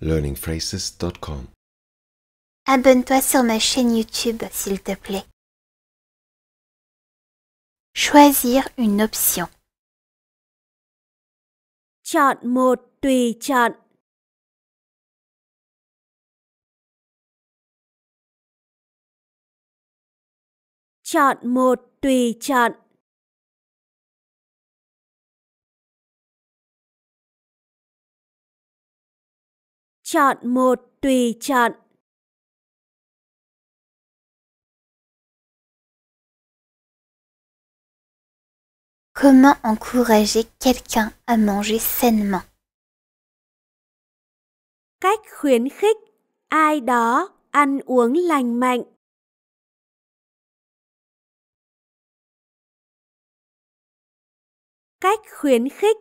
learningphrases.com. Abonne-toi sur ma chaîne YouTube, s'il te plaît. Choisir une option. Chọn một tùy chọn. Chọn một tùy chọn. Chọn một tùy chọn. Comment encourager quelqu'un à manger sainement? Cách khuyến khích ai đó ăn uống lành mạnh. Cách khuyến khích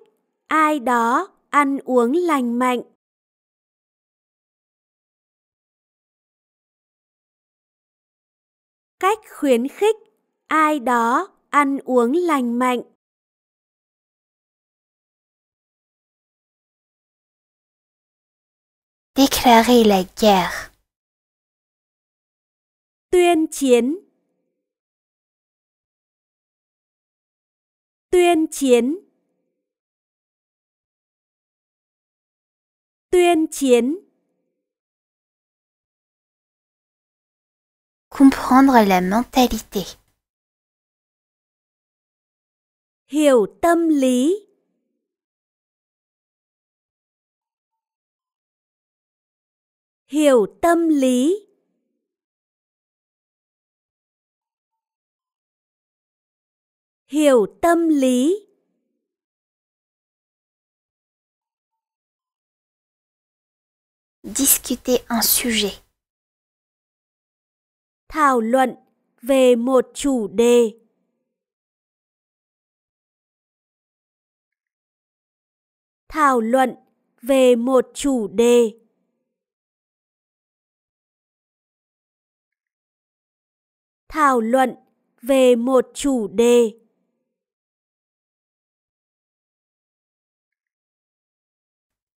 ai đó ăn uống lành mạnh. cách khuyến khích ai đó ăn uống lành mạnh Déclarer la guerre. Tuyên chiến. Tuyên chiến. Tuyên chiến. comprendre la mentalité. Hiểu tâm lý. Hiểu tâm lý. Hiểu tâm lý. Discuter un sujet. thảo luận về một chủ đề thảo luận về một chủ đề thảo luận về một chủ đề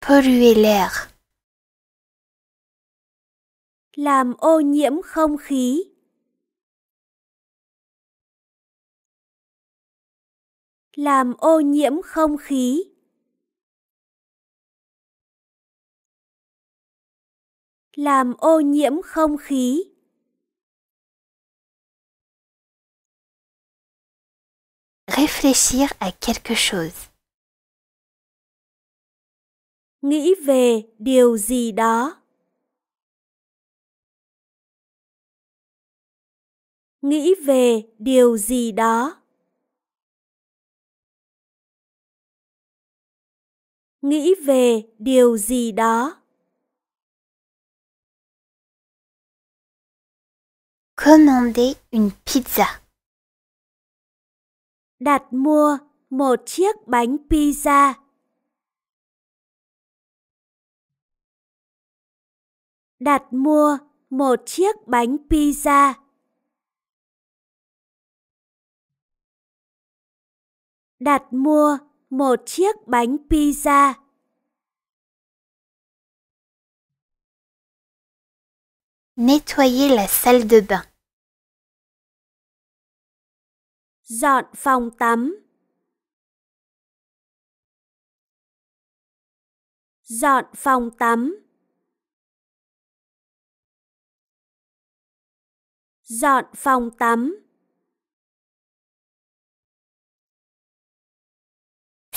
polluer l'air làm ô nhiễm không khí. Làm ô nhiễm không khí. Làm ô nhiễm không khí. Réfléchir à quelque chose. Nghĩ về điều gì đó. nghĩ về điều gì đó nghĩ về điều gì đó commander une pizza đặt mua một chiếc bánh pizza đặt mua một chiếc bánh pizza đặt mua một chiếc bánh pizza. Nettoyer la salle de bain. Dọn phòng tắm. Dọn phòng tắm. Dọn phòng tắm.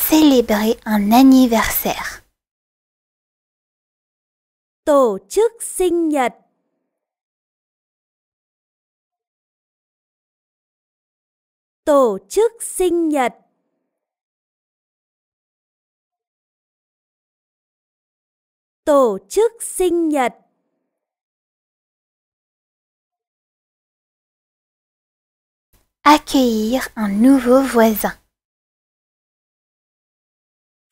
célébrer un anniversaire. Tổ chức sinh nhật. Tổ chức sinh nhật. Tổ chức sinh nhật. Accueillir un nouveau voisin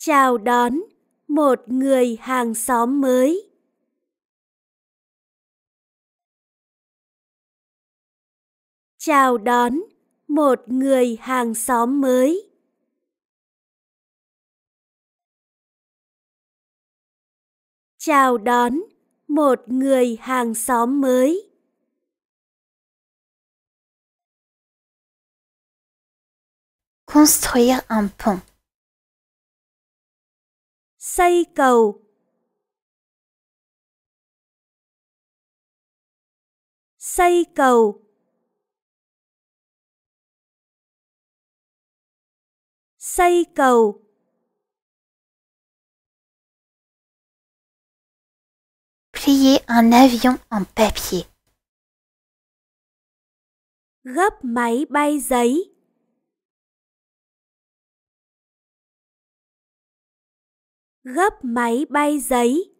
chào đón một người hàng xóm mới chào đón một người hàng xóm mới chào đón một người hàng xóm mới construire un pont xây cầu xây cầu xây cầu plier un avion en papier gấp máy bay giấy gấp máy bay giấy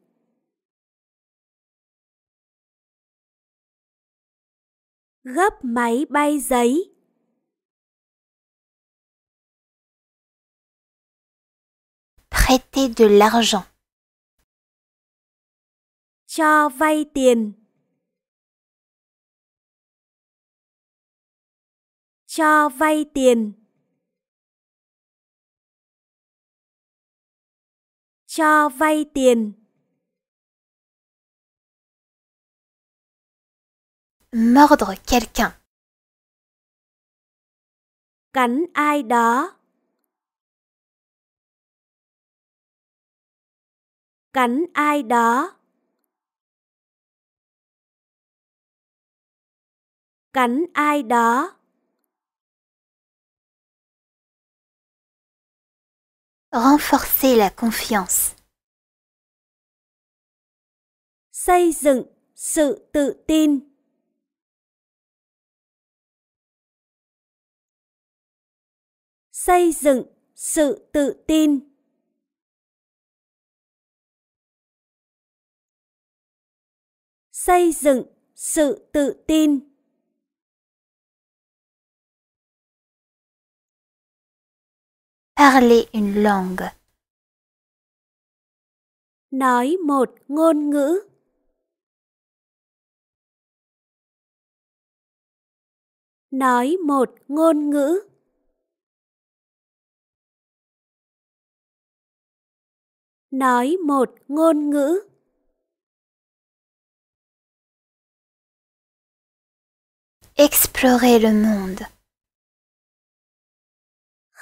gấp máy bay giấy prêter de l'argent cho vay tiền cho vay tiền cho vay tiền. Mordre quelqu'un. Cắn ai đó. Cắn ai đó. Cắn ai đó. Renforcer la confiance. Xây dựng sự tự tin. Xây dựng sự tự tin. Xây dựng sự tự tin. parler une langue. Nói một ngôn ngữ. Nói một ngôn ngữ. Nói một ngôn ngữ. Explorer le monde.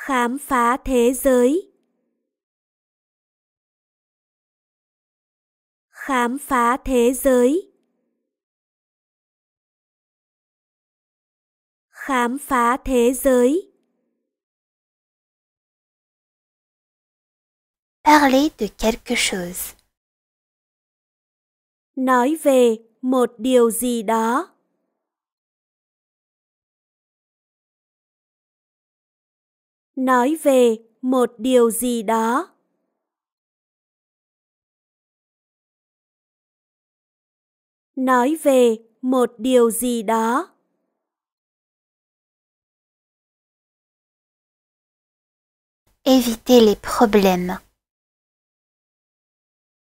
khám phá thế giới khám phá thế giới khám phá thế giới parler de quelque chose nói về một điều gì đó nói về một điều gì đó nói về một điều gì đó éviter les problèmes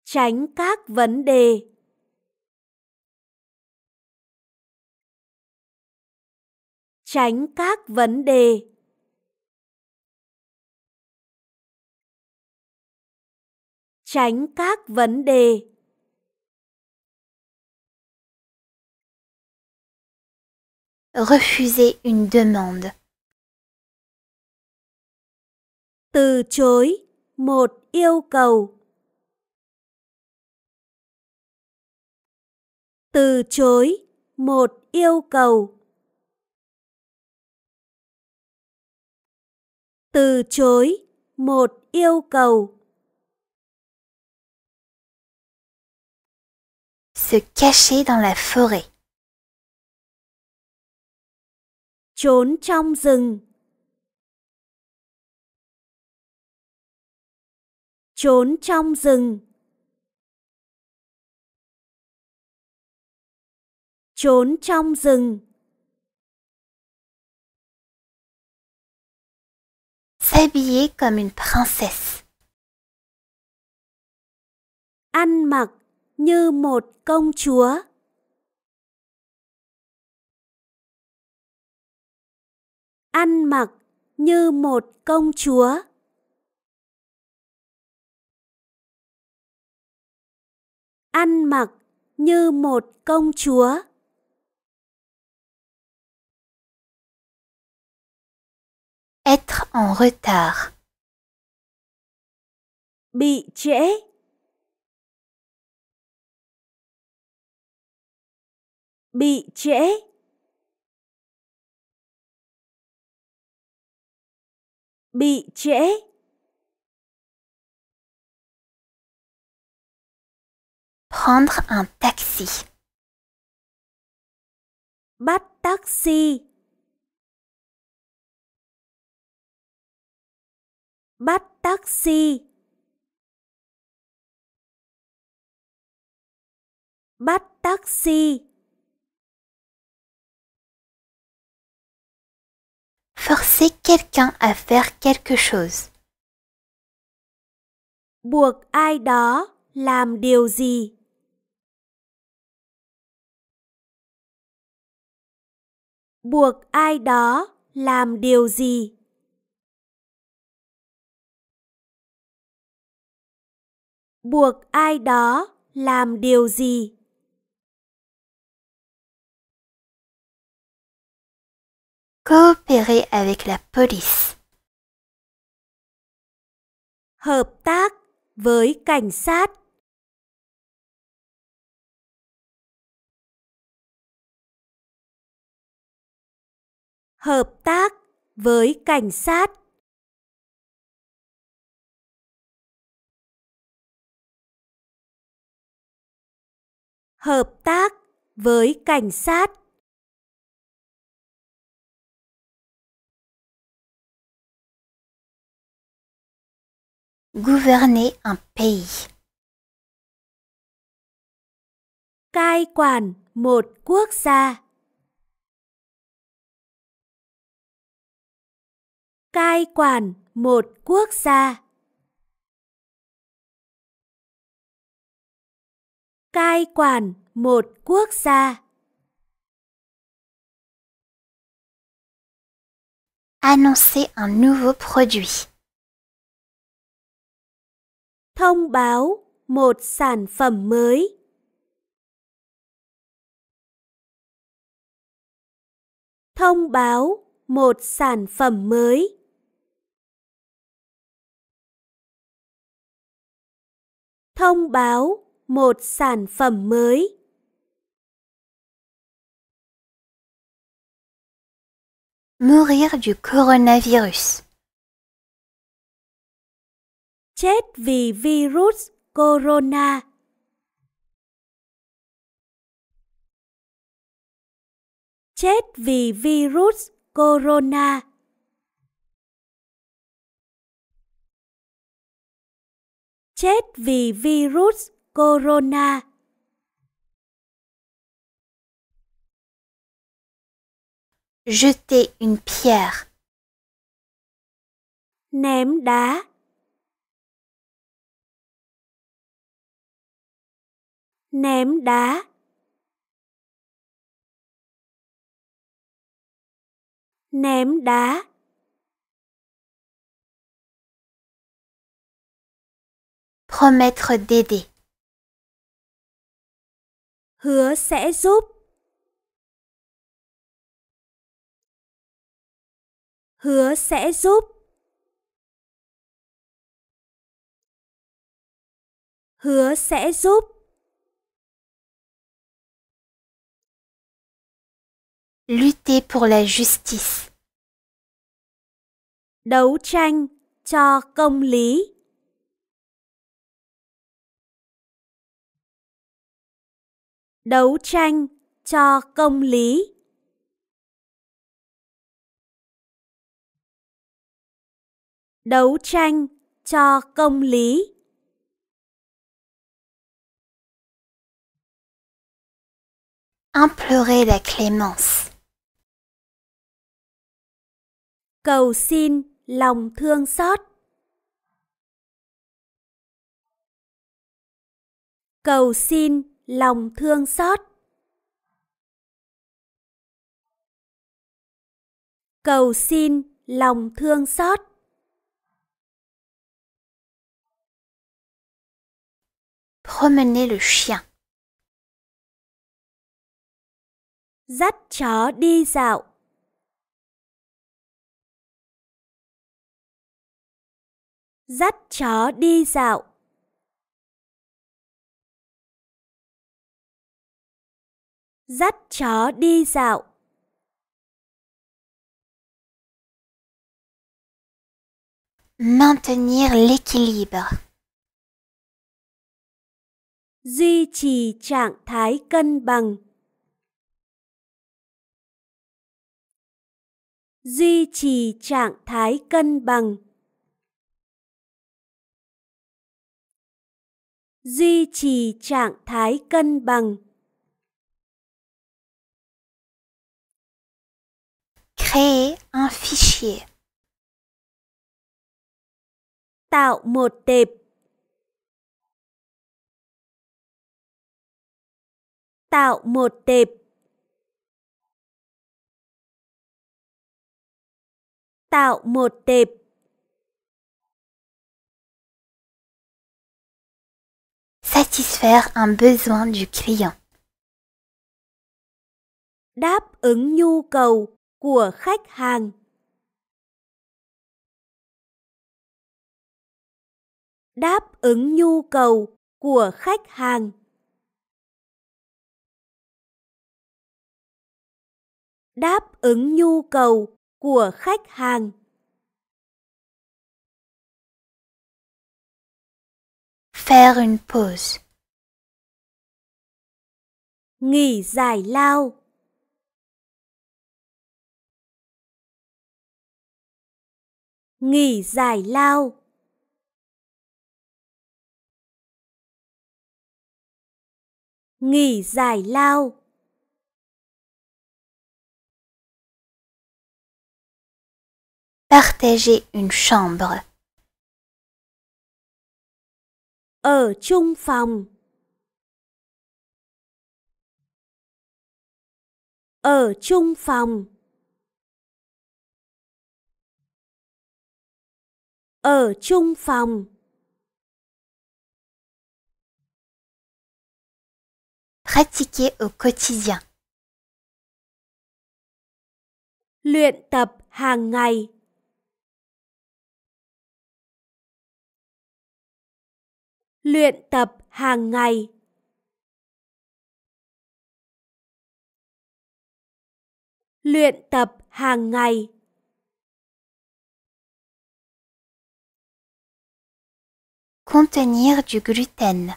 tránh các vấn đề tránh các vấn đề tránh các vấn đề refuser une demande từ chối một yêu cầu từ chối một yêu cầu từ chối một yêu cầu se cacher dans la forêt. Trốn trong rừng. Trốn trong rừng. Trốn trong rừng. S'habiller comme une princesse. Ăn mặc như một công chúa. Ăn mặc như một công chúa. Ăn mặc như một công chúa. Être en retard. Bị trễ. bị trễ bị trễ prendre un taxi bắt taxi bắt taxi bắt taxi Forcer quelqu'un à faire quelque chose. Buộc ai đó làm điều gì? Buộc ai đó làm điều gì? Buộc ai đó làm điều gì? coopérer avec la police. Hợp tác với cảnh sát. Hợp tác với cảnh sát. Hợp tác với cảnh sát. Gouverner un pays. Cai quản một quốc gia. Cai quản một quốc gia. Cai quản một quốc gia. Annoncer un nouveau produit. thông báo một sản phẩm mới thông báo một sản phẩm mới thông báo một sản phẩm mới mourir du coronavirus chết vì virus corona. Chết vì virus corona. Chết vì virus corona. Jeter une pierre. Ném đá. ném đá ném đá promettre d'aider hứa sẽ giúp hứa sẽ giúp hứa sẽ giúp Lutter pour la justice. Đấu tranh cho công lý. Đấu tranh cho công lý. Đấu tranh cho công lý. Implorer la clémence. cầu xin lòng thương xót cầu xin lòng thương xót cầu xin lòng thương xót promener le chien dắt chó đi dạo Dắt chó đi dạo. Dắt chó đi dạo. Maintenir l'équilibre. Duy trì trạng thái cân bằng. Duy trì trạng thái cân bằng. duy trì trạng thái cân bằng. Créer un fichier. Tạo một tệp. Tạo một tệp. Tạo một tệp. satisfaire un besoin du client. Đáp ứng nhu cầu của khách hàng. Đáp ứng nhu cầu của khách hàng. Đáp ứng nhu cầu của khách hàng. faire une pause. Nghỉ giải lao. Nghỉ giải lao. Nghỉ giải lao. Partager une chambre. ở chung phòng ở chung phòng ở chung phòng pratiquer au quotidien luyện tập hàng ngày luyện tập hàng ngày luyện tập hàng ngày contenir du gluten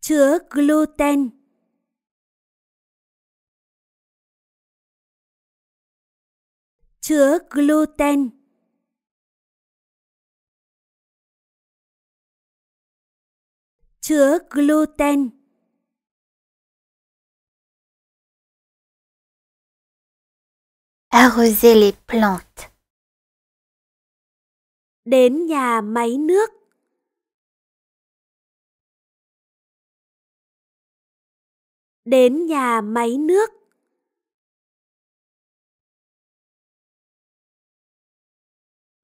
chứa gluten chứa gluten chứa gluten. Arroser les plantes. Đến nhà máy nước. Đến nhà máy nước.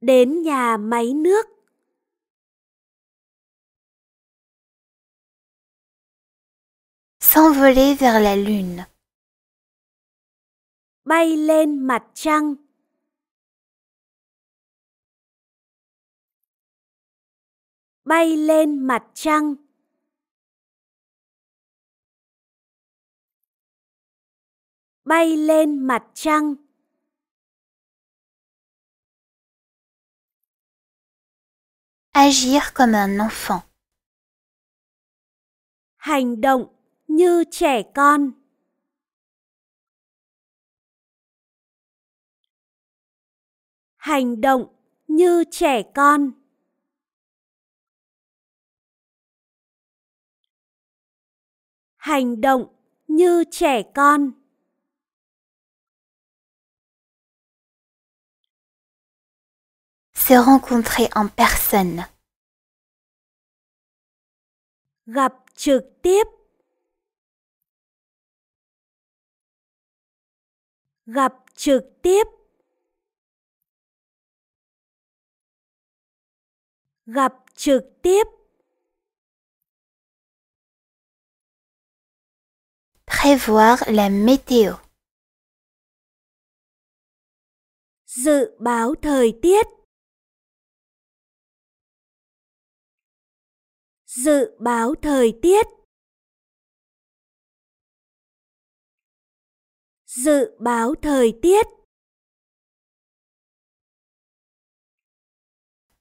Đến nhà máy nước. s'envoler vers la lune. Bay lên mặt trăng. Bay lên mặt trăng. Bay lên mặt trăng. Agir comme un enfant. Hành động như trẻ con hành động như trẻ con hành động như trẻ con se rencontrer en personne gặp trực tiếp gặp trực tiếp gặp trực tiếp prévoir la météo dự báo thời tiết dự báo thời tiết Dự báo thời tiết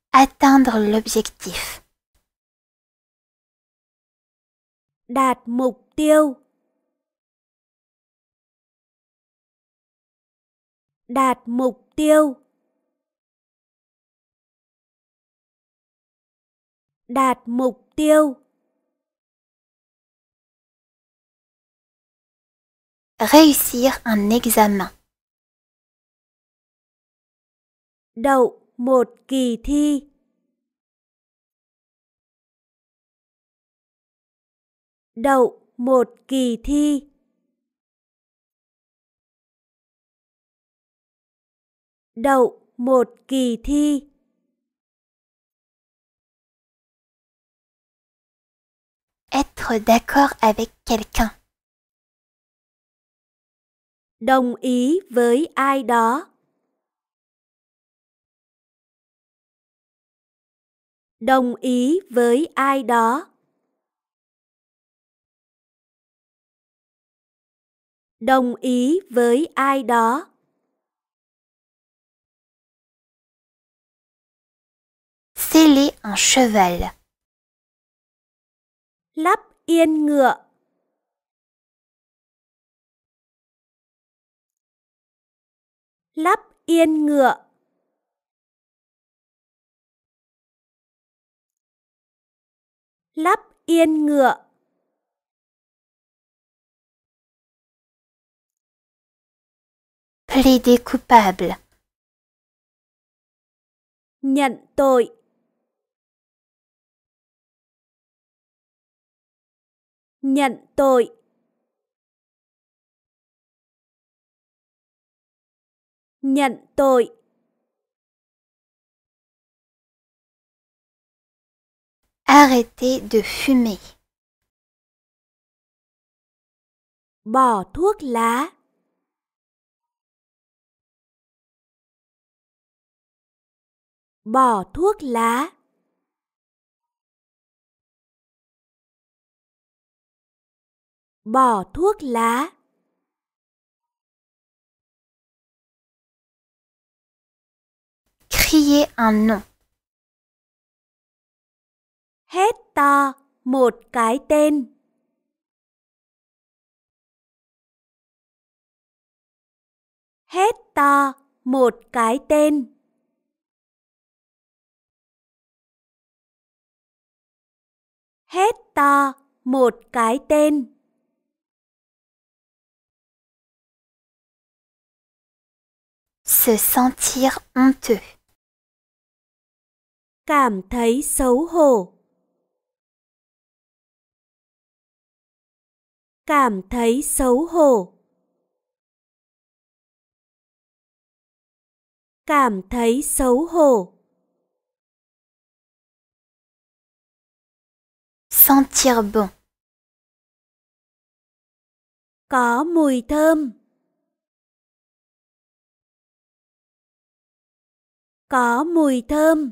Atteindre l'objectif Đạt mục tiêu Đạt mục tiêu Đạt mục tiêu Réussir un examen. Đậu một kỳ thi. Đậu một kỳ thi. Đậu một kỳ thi. Être d'accord avec quelqu'un. đồng ý với ai đó đồng ý với ai đó đồng ý với ai đó Sceller un cheval. Lắp yên ngựa. lắp yên ngựa. Lắp yên ngựa. Plaider coupable. Nhận tội. Nhận tội. nhận tội. Arrêtez de fumer. Bỏ thuốc lá. Bỏ thuốc lá. Bỏ thuốc lá. crier un nom. Hét to một cái tên. Hét to một cái Se sentir honteux. cảm thấy xấu hổ cảm thấy xấu hổ cảm thấy xấu hổ sentir bon có mùi thơm có mùi thơm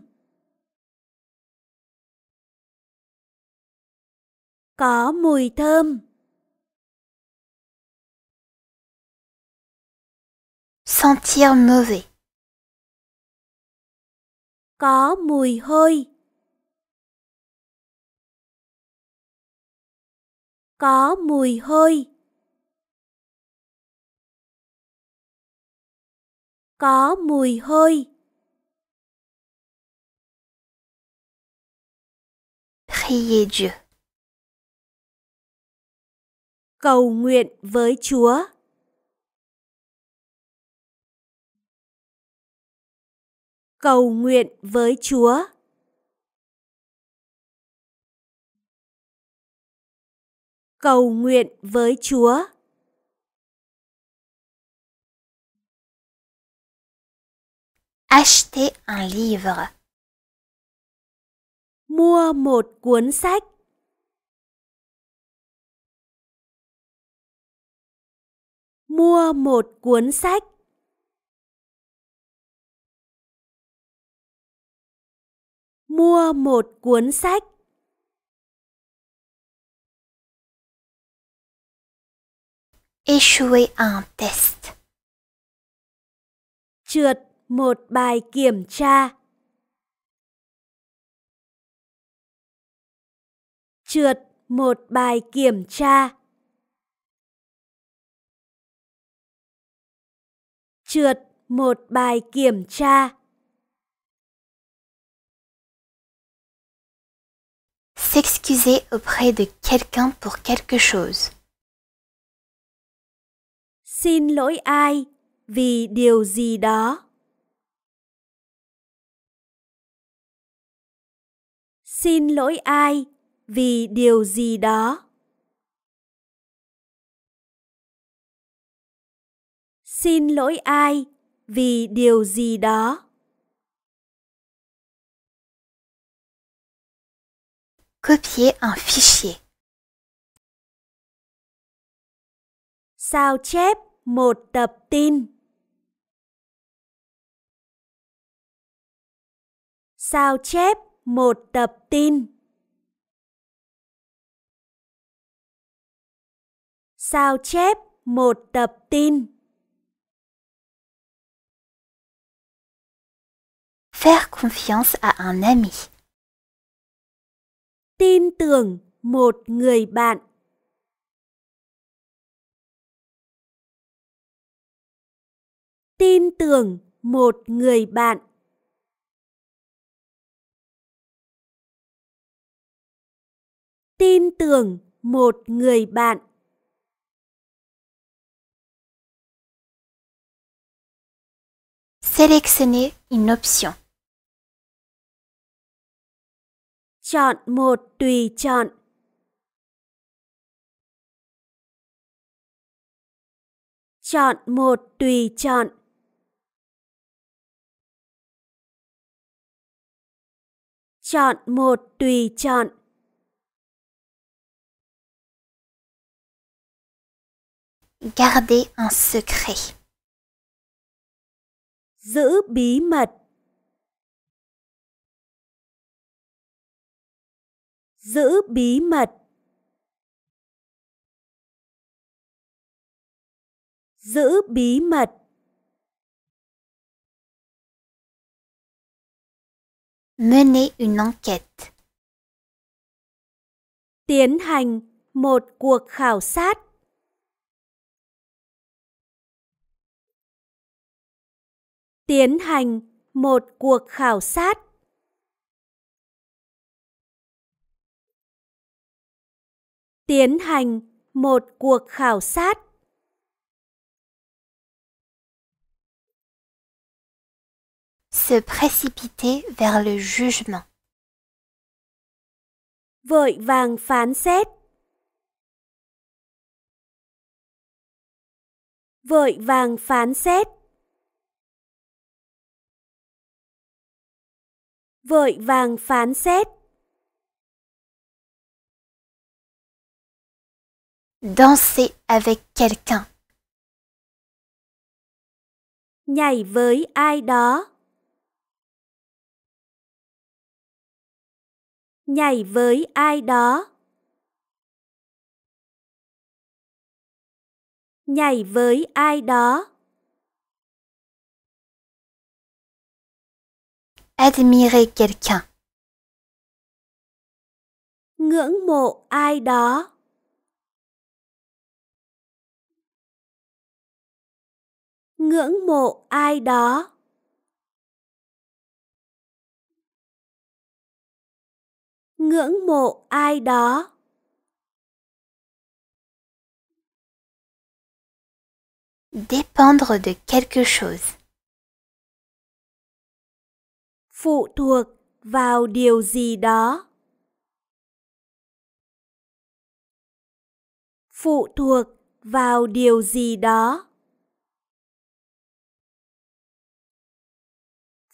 có mùi thơm. Sentir mauvais. Có mùi hôi. Có mùi hôi. Có mùi hôi. Priez Dieu cầu nguyện với Chúa. Cầu nguyện với Chúa. Cầu nguyện với Chúa. Acheter un livre. Mua một cuốn sách. mua một cuốn sách mua một cuốn sách échouer un test trượt một bài kiểm tra trượt một bài kiểm tra trượt một bài kiểm tra. S'excuser auprès de quelqu'un pour quelque chose. Xin lỗi ai vì điều gì đó. Xin lỗi ai vì điều gì đó. xin lỗi ai vì điều gì đó. Copier un fichier. Sao chép một tập tin. Sao chép một tập tin. Sao chép một tập tin. Faire confiance à un ami. Tin tưởng một người bạn. Tin tưởng một người bạn. Tin tưởng một người bạn. Sélectionnez une option. Chọn một tùy chọn. Chọn một tùy chọn. Chọn một tùy chọn. Garder un secret. Giữ bí mật. giữ bí mật giữ bí mật mener une enquête tiến hành một cuộc khảo sát tiến hành một cuộc khảo sát tiến hành một cuộc khảo sát se précipiter vers le jugement vội vàng phán xét vội vàng phán xét vội vàng phán xét Danser avec quelqu'un. Nhảy với ai đó. Nhảy với ai đó. Nhảy với ai đó. Admirer quelqu'un. Ngưỡng mộ ai đó. ngưỡng mộ ai đó ngưỡng mộ ai đó dépendre de quelque chose phụ thuộc vào điều gì đó phụ thuộc vào điều gì đó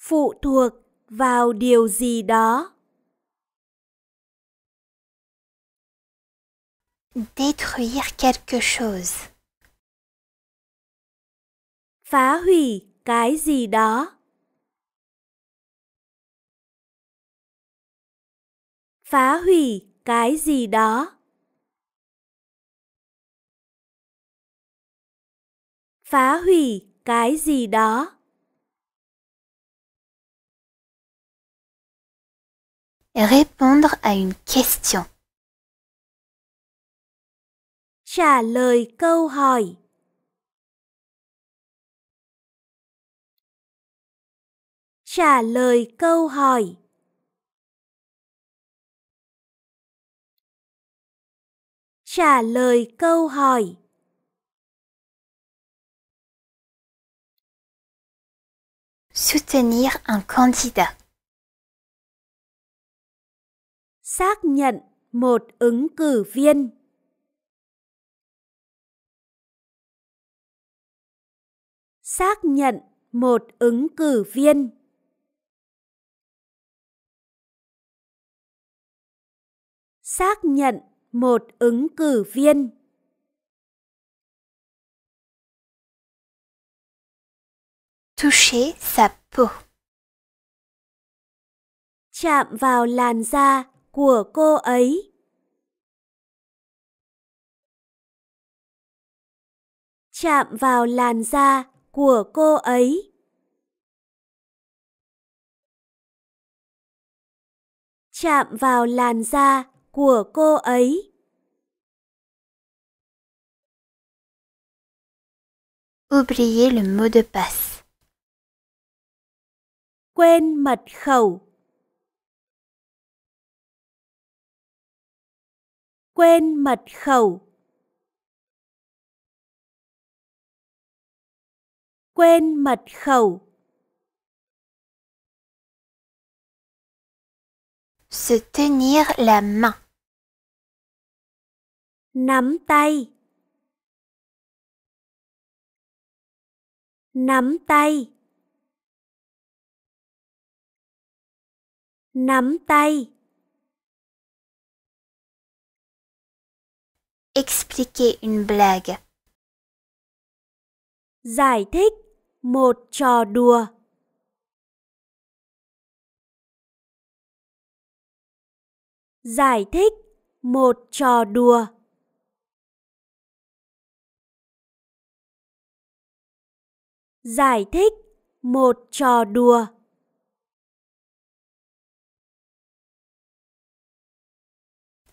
phụ thuộc vào điều gì đó détruire quelque chose phá hủy cái gì đó phá hủy cái gì đó phá hủy cái gì đó Répondre à une question. Trả lời câu hỏi. Trả lời câu hỏi. Trả Soutenir un candidat. xác nhận một ứng cử viên. Xác nhận một ứng cử viên. Xác nhận một ứng cử viên. Toucher sa peau. Chạm vào làn da của cô ấy. Chạm vào làn da của cô ấy. Chạm vào làn da của cô ấy. Oubliez le mot de passe. Quên mật khẩu. quên mật khẩu quên mật khẩu se tenir la main nắm tay nắm tay nắm tay Expliquer une blague. Giải thích một trò đùa. Giải thích một trò đùa. Giải thích một trò đùa.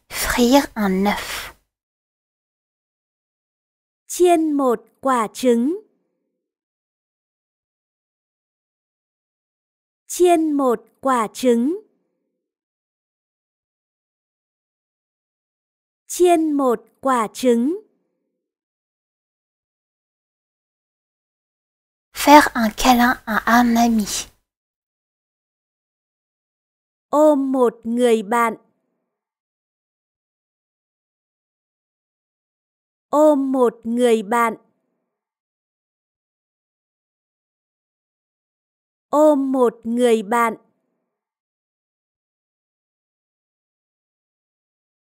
Frire un œuf chiên một quả trứng. Chiên một quả trứng. Chiên một quả trứng. Faire un câlin à un ami. Ôm một người bạn ôm một người bạn ôm một người bạn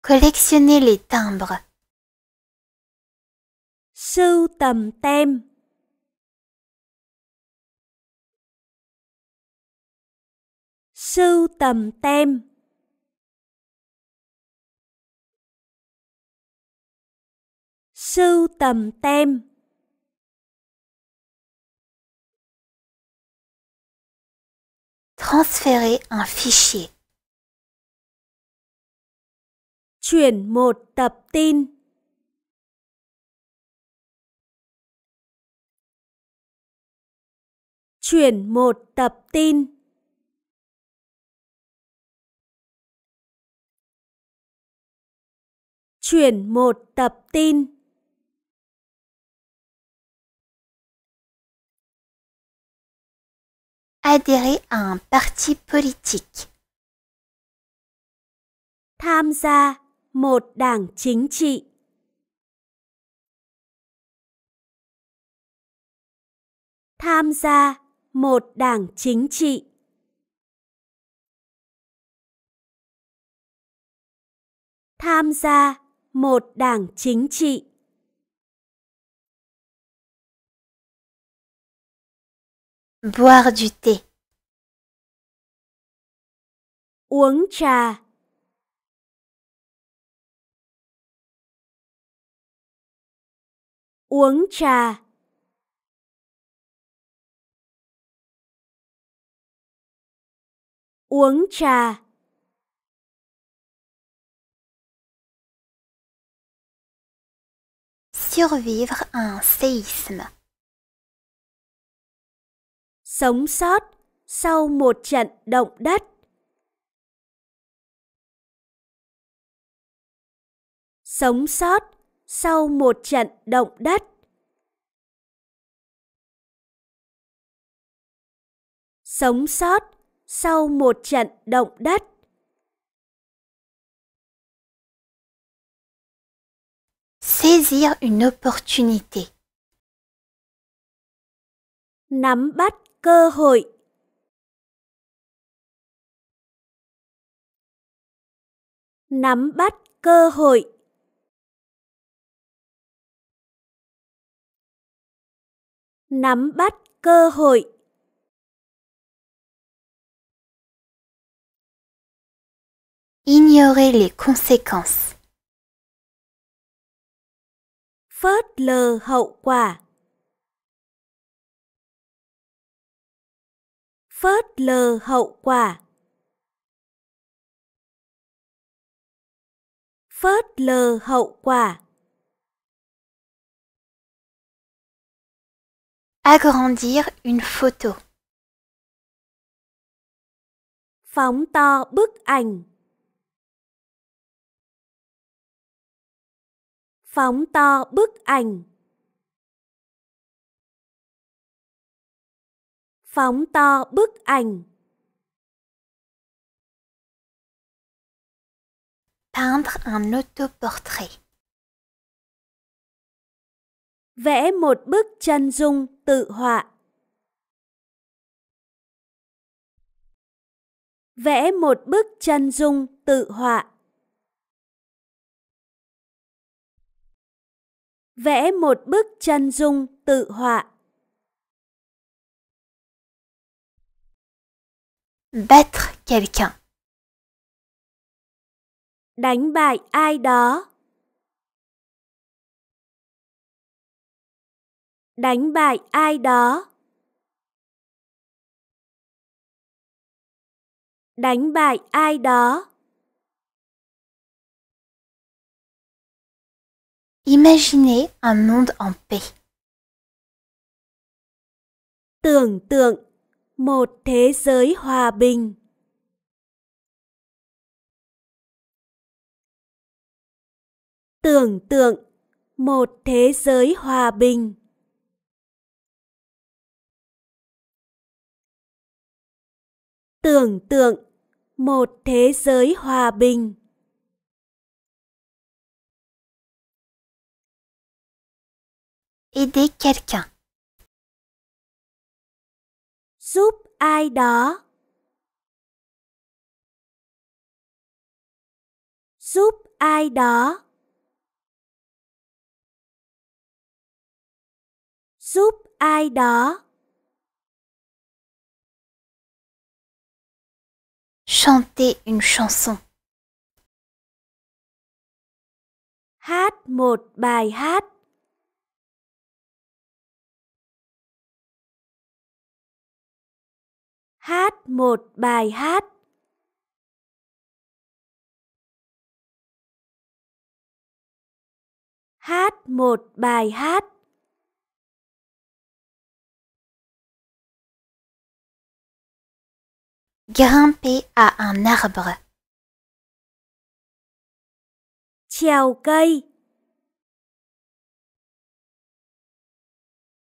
collectionner les timbres sưu tầm tem sưu tầm tem sưu tầm tem transférer un fichier chuyển một tập tin chuyển một tập tin chuyển một tập tin Adhérer à un parti politique. Tham gia một đảng chính trị. Tham gia một đảng chính trị. Tham gia một đảng chính trị. Boire du thé. Uống trà. Uống trà. Uống trà. Survivre à un séisme. sống sót sau một trận động đất. Sống sót sau một trận động đất. Sống sót sau một trận động đất. Saisir une opportunité. Nắm bắt cơ hội nắm bắt cơ hội nắm bắt cơ hội ignorer les conséquences phớt lờ hậu quả phớt lờ hậu quả phớt lờ hậu quả agrandir une photo phóng to bức ảnh phóng to bức ảnh phóng to bức ảnh. 'Peindre un autoportrait. Vẽ một bức chân dung tự họa. Vẽ một bức chân dung tự họa. Vẽ một bức chân dung tự họa. Battre quelqu'un. Đánh bại ai đó. Đánh bại ai đó. Đánh bại ai đó. Imaginez un monde en paix. Tưởng tượng một thế giới hòa bình tưởng tượng một thế giới hòa bình tưởng tượng một thế giới hòa bình aider quelqu'un giúp ai đó giúp ai đó giúp ai đó chanter une chanson hát một bài hát hát một bài hát hát một bài hát grimper à un arbre trèo cây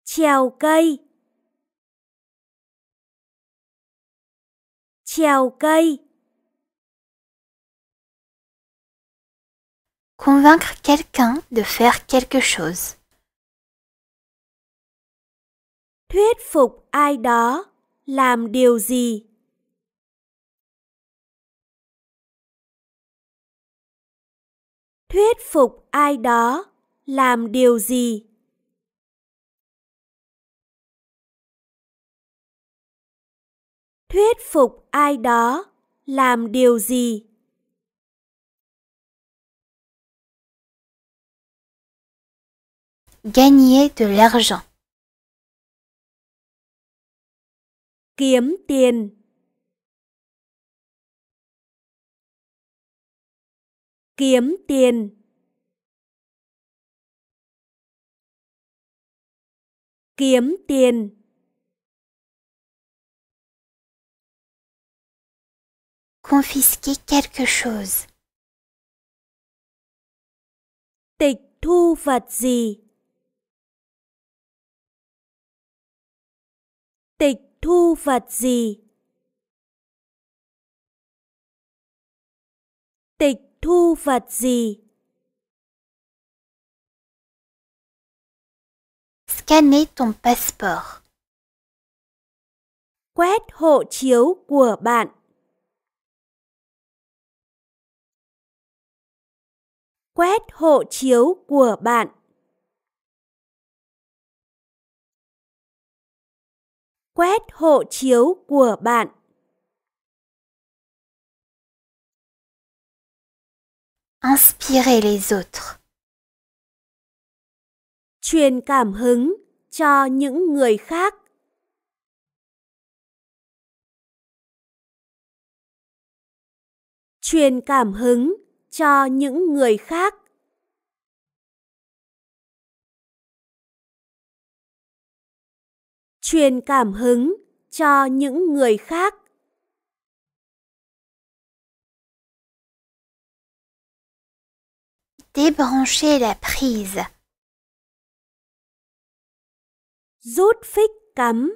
trèo cây trèo cây. Convaincre quelqu'un de faire quelque chose. Thuyết phục ai đó làm điều gì. Thuyết phục ai đó làm điều gì. thuyết phục ai đó làm điều gì gagner de l'argent kiếm tiền kiếm tiền kiếm tiền confisquer quelque chose. Tịch thu vật gì? Tịch thu vật gì? Tịch thu vật gì? Scanner ton passeport. Quét hộ chiếu của bạn. quét hộ chiếu của bạn. Quét hộ chiếu của bạn. Inspirer les autres. Truyền cảm hứng cho những người khác. Truyền cảm hứng cho những người khác. Truyền cảm hứng cho những người khác. Débrancher la prise. Rút phích cắm.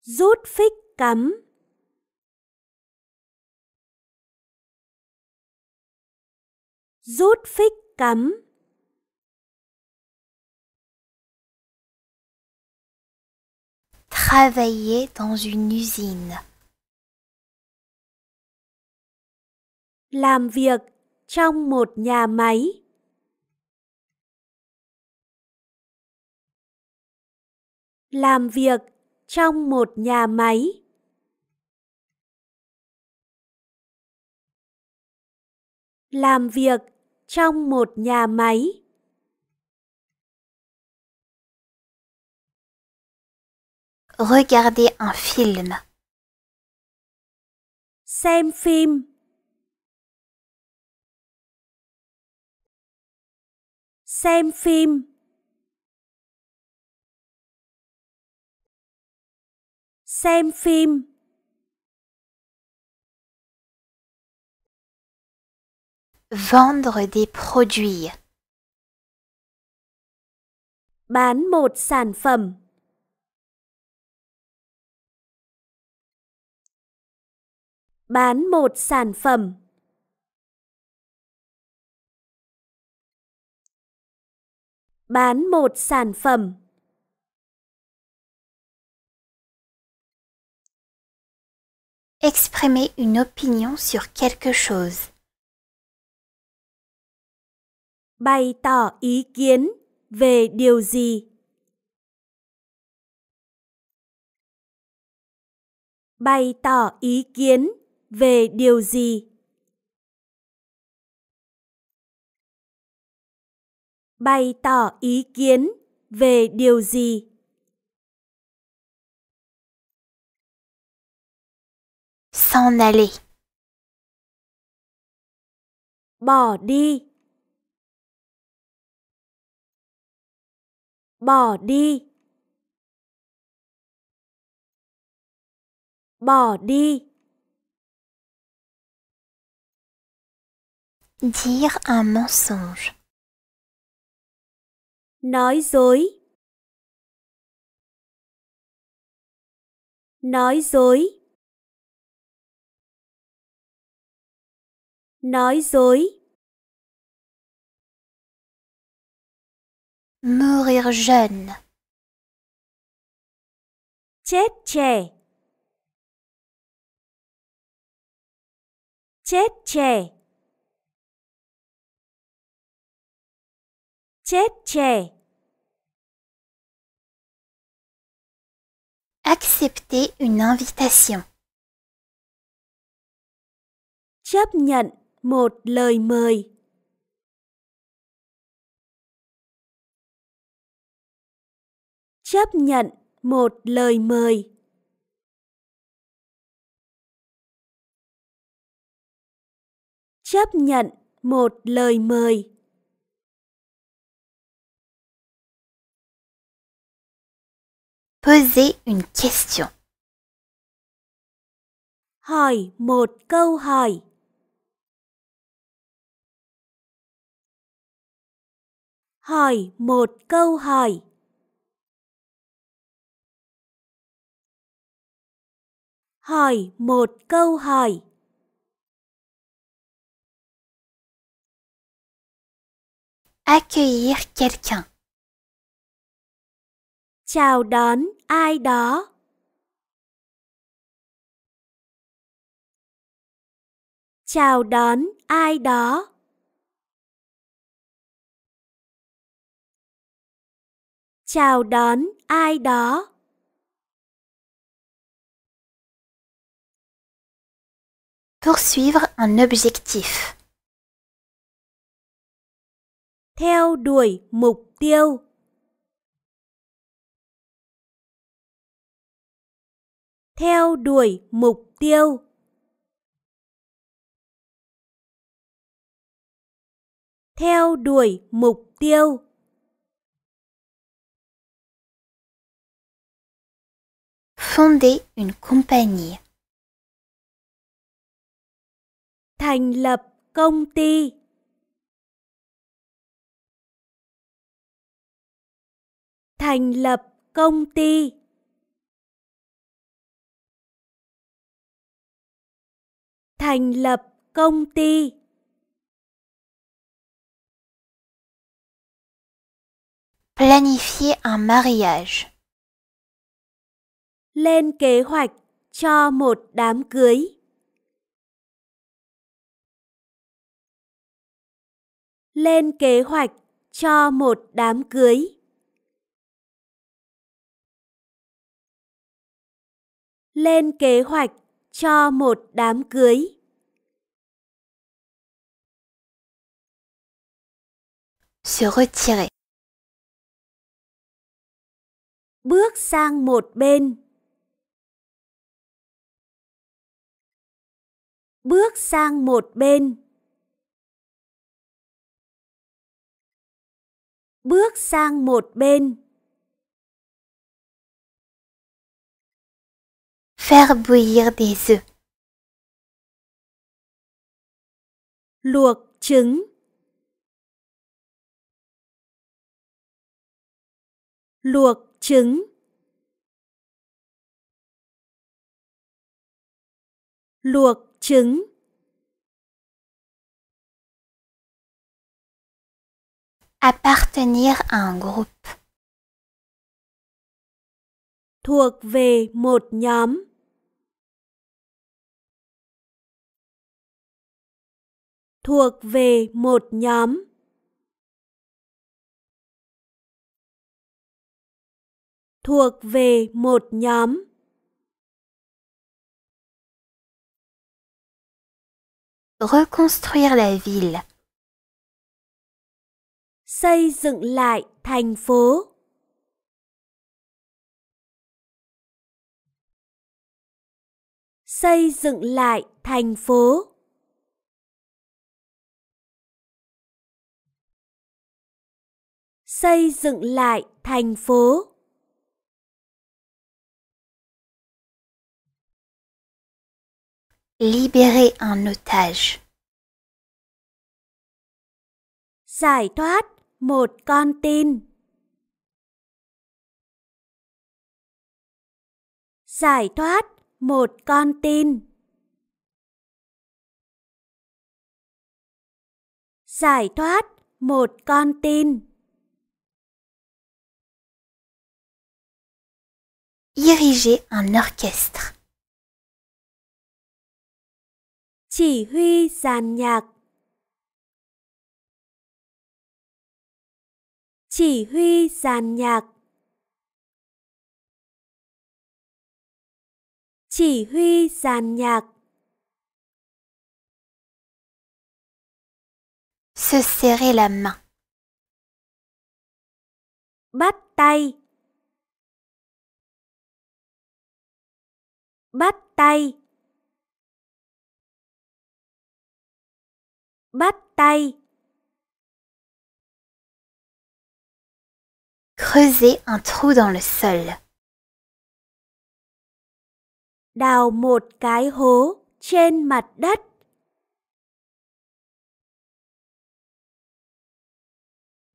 Rút phích cắm. rút phích cắm travailler dans une usine làm việc trong một nhà máy làm việc trong một nhà máy làm việc trong một nhà máy. Regarder un film. Xem phim. Xem phim. Xem phim. Vendre des produits. man một sản phẩm. Bán một sản phẩm. Bán một sản Exprimer une opinion sur quelque chose. bày tỏ ý kiến về điều gì bày tỏ ý kiến về điều gì bày tỏ ý kiến về điều gì s'en aller bỏ đi bỏ đi bỏ đi dire un mensonge nói dối nói dối nói dối Mourir jeune. Tché tché. Tché tché. Tché tché. Accepter une invitation. Chấp nhận một lời mời. chấp nhận một lời mời chấp nhận một lời mời poser une question hỏi một câu hỏi hỏi một câu hỏi hỏi một câu hỏi accueillir quelqu'un chào đón ai đó chào đón ai đó chào đón ai đó Poursuivre un objectif. Theo đuổi mục tiêu. Theo đuổi mục tiêu. Theo đuổi mục tiêu. Fonder une compagnie. thành lập công ty thành lập công ty thành lập công ty planifier un mariage lên kế hoạch cho một đám cưới lên kế hoạch cho một đám cưới. Lên kế hoạch cho một đám cưới. Se retirer. Bước sang một bên. Bước sang một bên. bước sang một bên. Faire bouillir des œufs. Luộc trứng. Luộc trứng. Luộc trứng. Appartenir à un groupe. Thuộc về một nhóm. Thuộc về một nhóm. Thuộc về một nhóm. Reconstruire la ville. xây dựng lại thành phố xây dựng lại thành phố xây dựng lại thành phố libérer un otage giải thoát một con tin. Giải thoát một con tin. Giải thoát một con tin. Diriger un orchestre. Chỉ huy dàn nhạc chỉ huy giàn nhạc chỉ huy giàn nhạc se serrer la main bắt tay bắt tay bắt tay Creuser un trou dans le sol. Đào một cái hố trên mặt đất.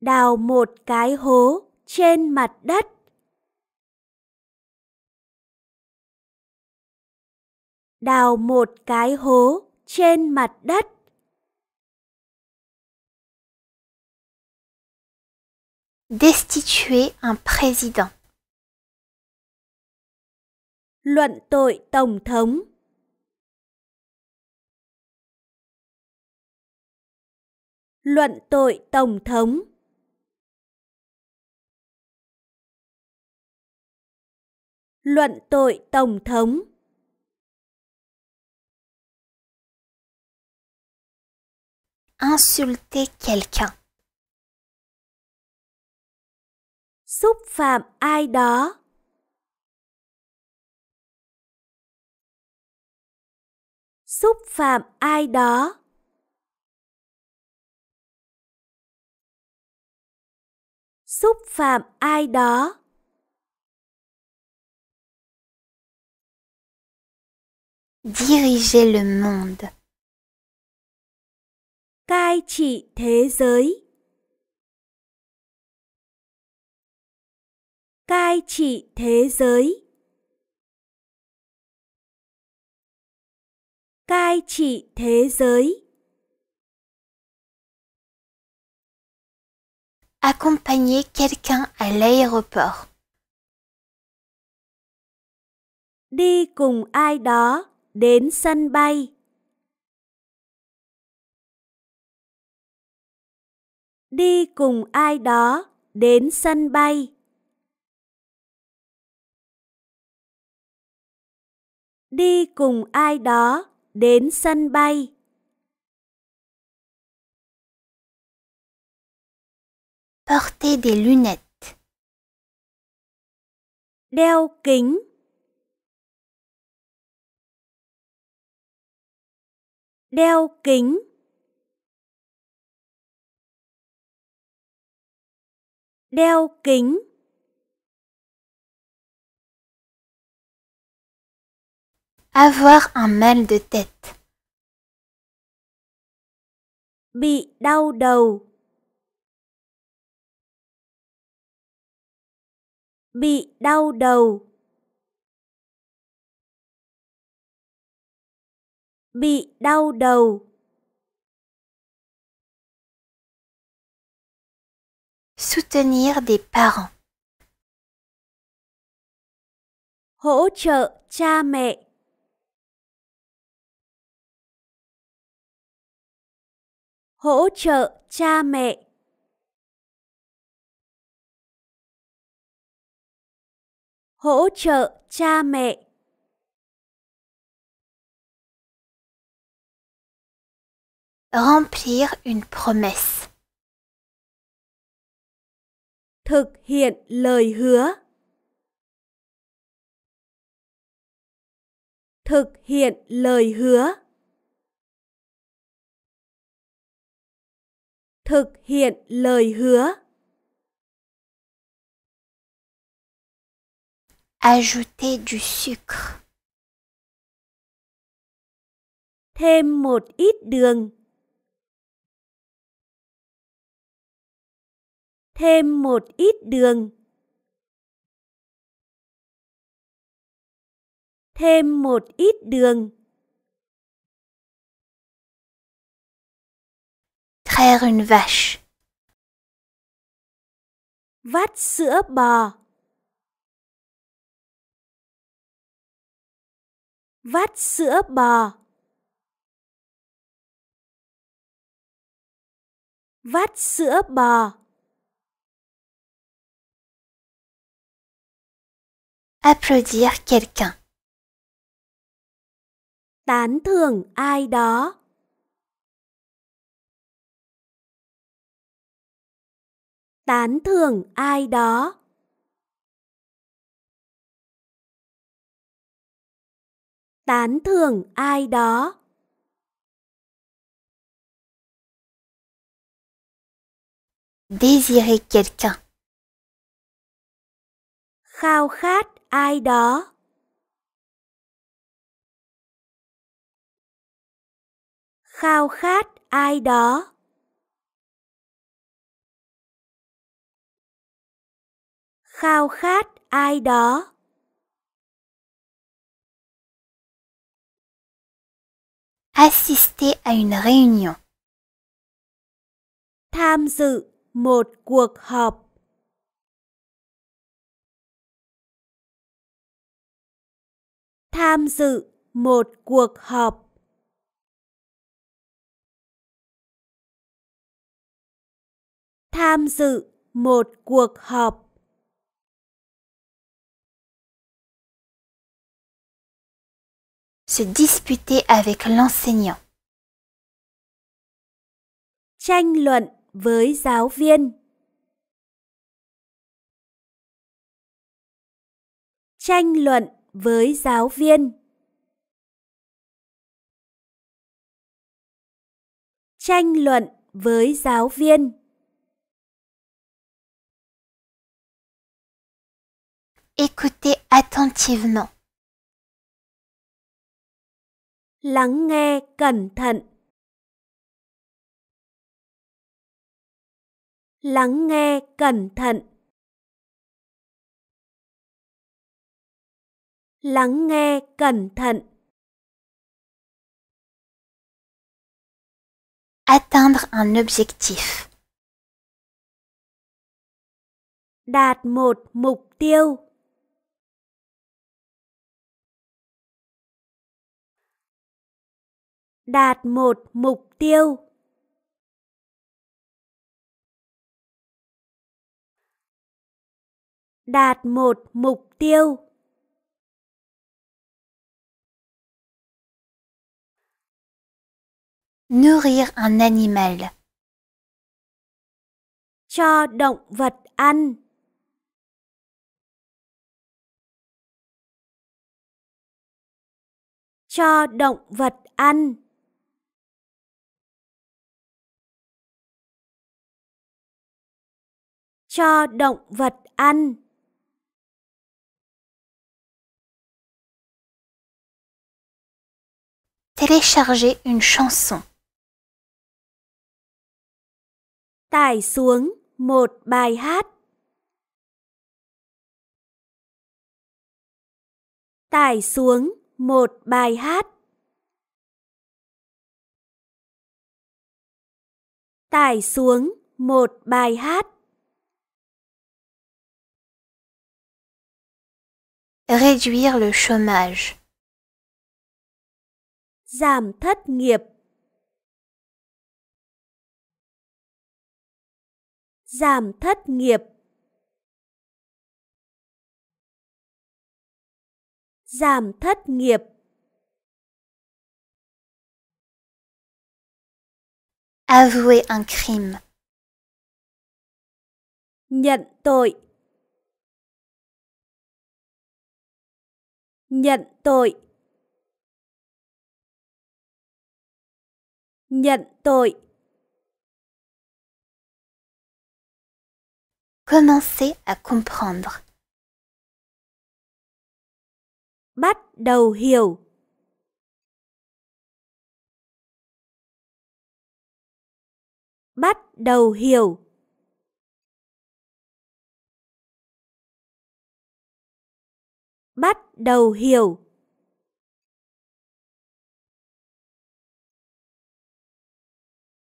Đào một cái hố trên mặt đất. Đào một cái hố trên mặt đất. Destituer un président. Luận tội tổng thống. Luận tội tổng thống. Luận tội tổng thống. Insulter quelqu'un. xúc phạm ai đó xúc phạm ai đó xúc phạm ai đó diriger le monde cai trị thế giới cai trị thế giới cai trị thế giới accompagner quelqu'un à l'aéroport đi cùng ai đó đến sân bay đi cùng ai đó đến sân bay đi cùng ai đó đến sân bay porter des lunettes đeo kính đeo kính đeo kính Avoir un mal de tête. Bị đau đầu. Bị đau đầu. Bị đau đầu. Soutenir des parents. Hỗ trợ cha mẹ. hỗ trợ cha mẹ hỗ trợ cha mẹ remplir une promesse thực hiện lời hứa thực hiện lời hứa thực hiện lời hứa. Ajouter du sucre. Thêm một ít đường. Thêm một ít đường. Thêm một ít đường. traire une vache. Vắt sữa bò. Vắt sữa bò. Vắt sữa bò. Applaudir quelqu'un. Tán thưởng ai đó. tán thưởng ai đó tán thưởng ai đó désirer quelqu'un khao khát ai đó khao khát ai đó khao khát ai đó Assister à une réunion. Tham dự một cuộc họp. Tham dự một cuộc họp. Tham dự một cuộc họp. se disputer avec l'enseignant. Tranh luận với giáo viên. Tranh luận với giáo viên. Tranh luận với giáo viên. Écoutez attentivement. lắng nghe cẩn thận lắng nghe cẩn thận lắng nghe cẩn thận atteindre un objectif đạt một mục tiêu đạt một mục tiêu đạt một mục tiêu nourrir un animal cho động vật ăn cho động vật ăn cho động vật ăn. Télécharger une chanson. Tải xuống một bài hát. Tải xuống một bài hát. Tải xuống một bài hát. Réduire le chômage. Giảm thất nghiệp. Giảm thất nghiệp. Giảm thất nghiệp. Avouer un crime. Nhận tội. nhận tội nhận tội Commencez à comprendre. Bắt đầu hiểu. Bắt đầu hiểu. bắt đầu hiểu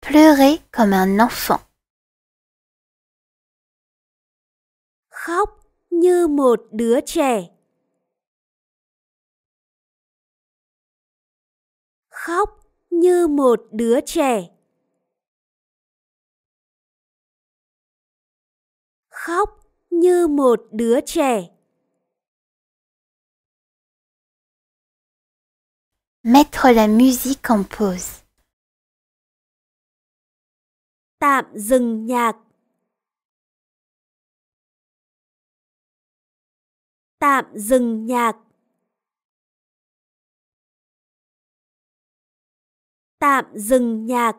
pleurer comme un enfant khóc như một đứa trẻ khóc như một đứa trẻ khóc như một đứa trẻ Mettre la musique en pause. Tạm dừng nhạc. Tạm dừng nhạc. Tạm dừng nhạc.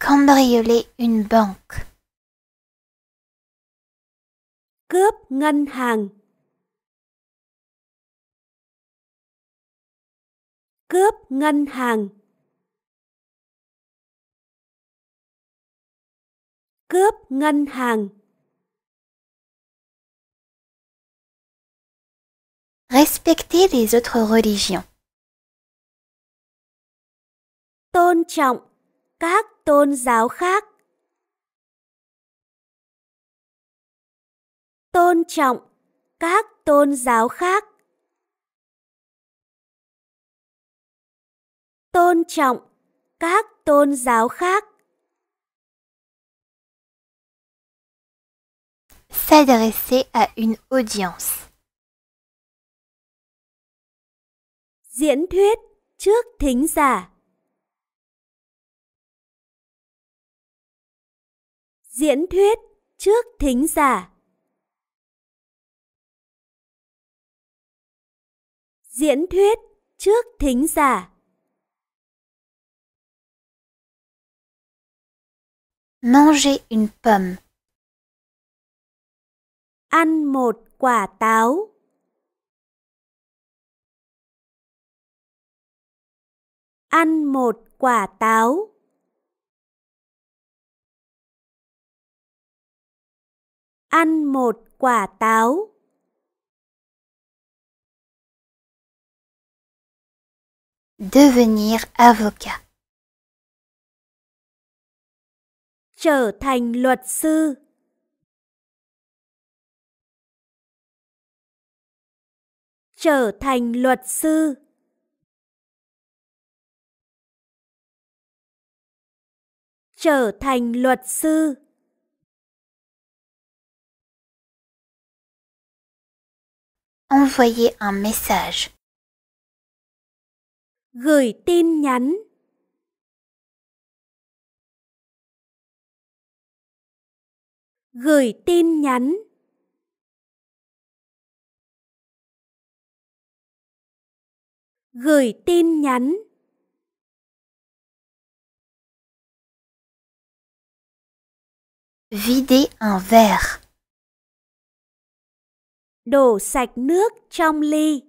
Cambrioler une banque. Cướp ngân hàng. cướp ngân hàng cướp ngân hàng respecter les autres religions tôn trọng các tôn giáo khác tôn trọng các tôn giáo khác tôn trọng các tôn giáo khác. S'adresser à une audience. Diễn thuyết trước thính giả. Diễn thuyết trước thính giả. Diễn thuyết trước thính giả. Manger une pomme. Ăn một quả táo. Ăn một quả táo. Ăn Devenir avocat. trở thành luật sư trở thành luật sư trở thành luật sư envoyer un message gửi tin nhắn gửi tin nhắn gửi tin nhắn vider un verre đổ sạch nước trong ly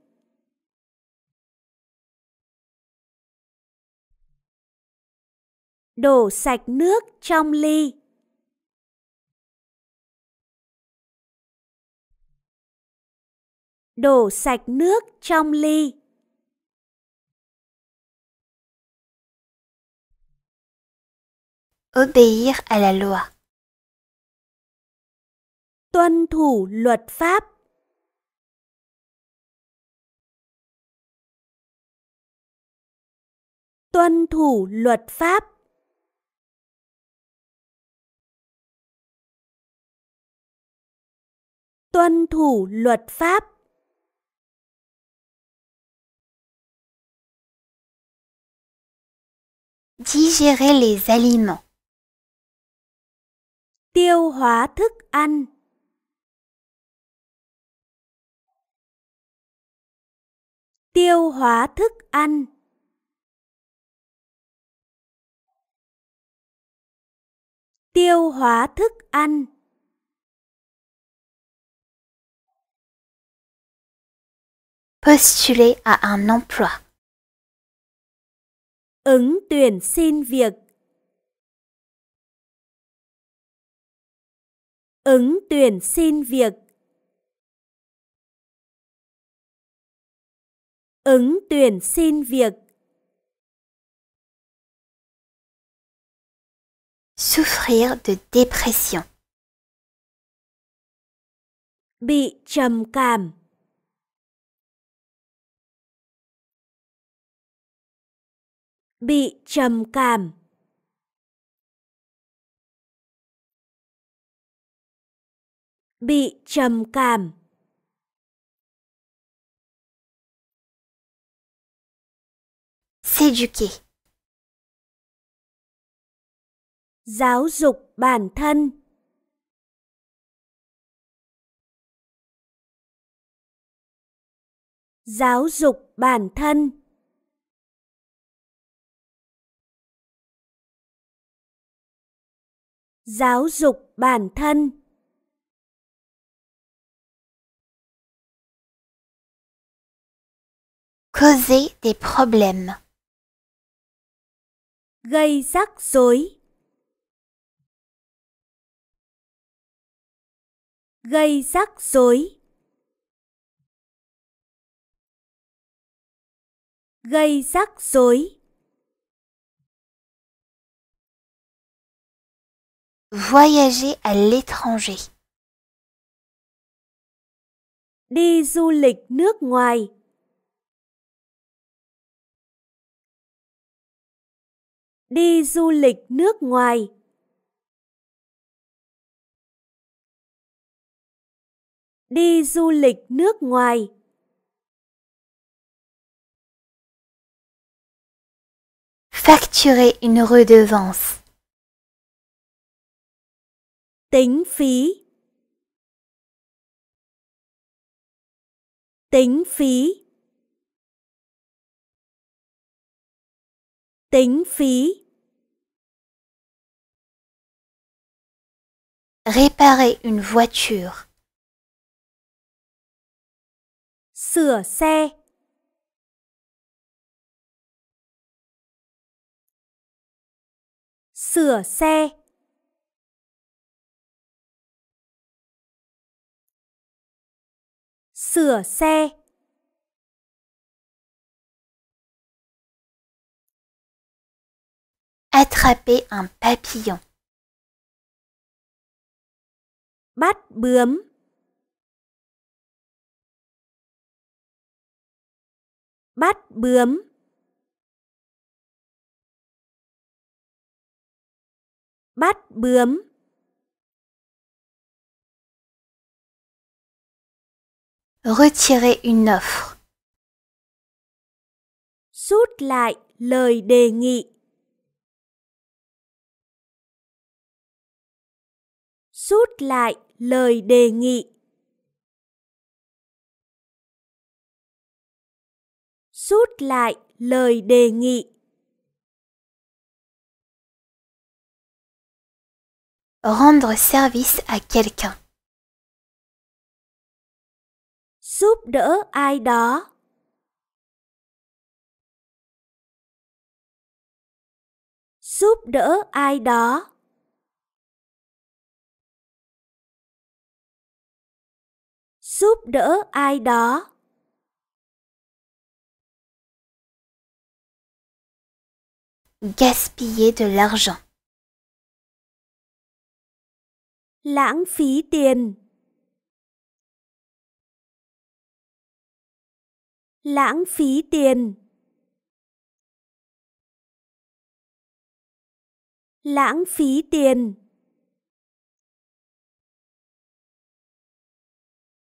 đổ sạch nước trong ly đổ sạch nước trong ly. Obéir à la loi. Tuân thủ luật pháp. Tuân thủ luật pháp. Tuân thủ luật pháp. Digérer les aliments. Tiêu hóa thức ăn. Tiêu hóa thức ăn. Tiêu hóa thức ăn. Postuler à un emploi. ứng tuyển xin việc ứng tuyển xin việc ứng tuyển xin việc souffrir de dépression bị trầm cảm bị trầm cảm bị trầm cảm s'éduquer giáo dục bản thân giáo dục bản thân giáo dục bản thân causer des problèmes gây rắc rối gây rắc rối gây rắc rối Voyager à l'étranger. Đi du lịch nước ngoài. Đi du lịch nước ngoài. Đi du lịch nước ngoài. Facturer une redevance. tính phí tính phí tính phí réparer une voiture sửa xe sửa xe sửa xe attraper un papillon bắt bướm bắt bướm bắt bướm Retirer une offre. Rút lại lời đề nghị. Rút lại lời đề nghị. Rút lại lời đề nghị. Rendre service à quelqu'un. giúp đỡ ai đó giúp đỡ ai đó giúp đỡ ai đó gaspiller de l'argent lãng phí tiền lãng phí tiền lãng phí tiền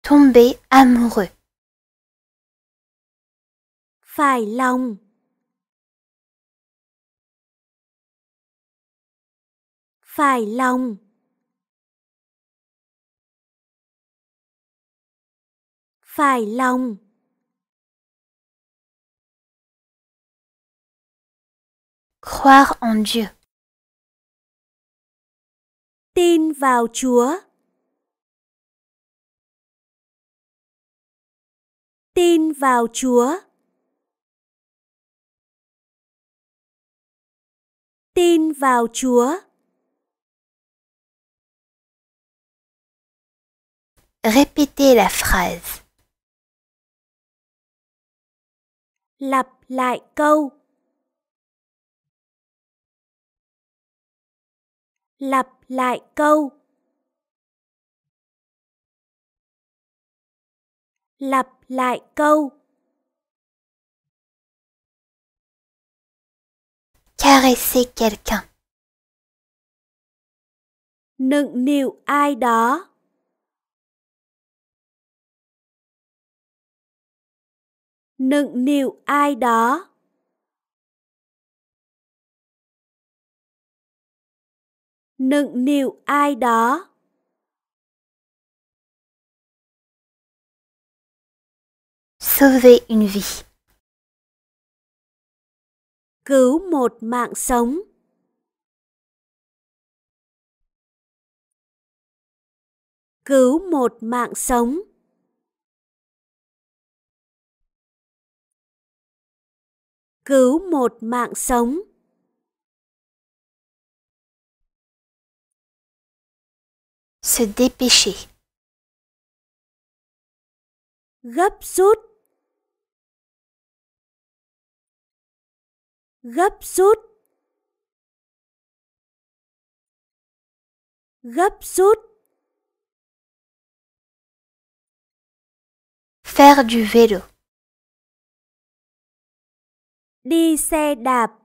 tomber amoureux phải lòng phải lòng phải lòng Croire en Dieu. Tin vào Chúa. Tin vào Chúa. Tin vào Chúa. Répétez la phrase. Lặp lại câu. lặp lại câu lặp lại câu caresser quelqu'un nựng nịu ai đó nựng nịu ai đó nựng nịu ai đó sauver une vie cứu một mạng sống cứu một mạng sống cứu một mạng sống se dépêcher. Gấp rút. Gấp rút. Gấp rút. Faire du vélo. Đi xe đạp.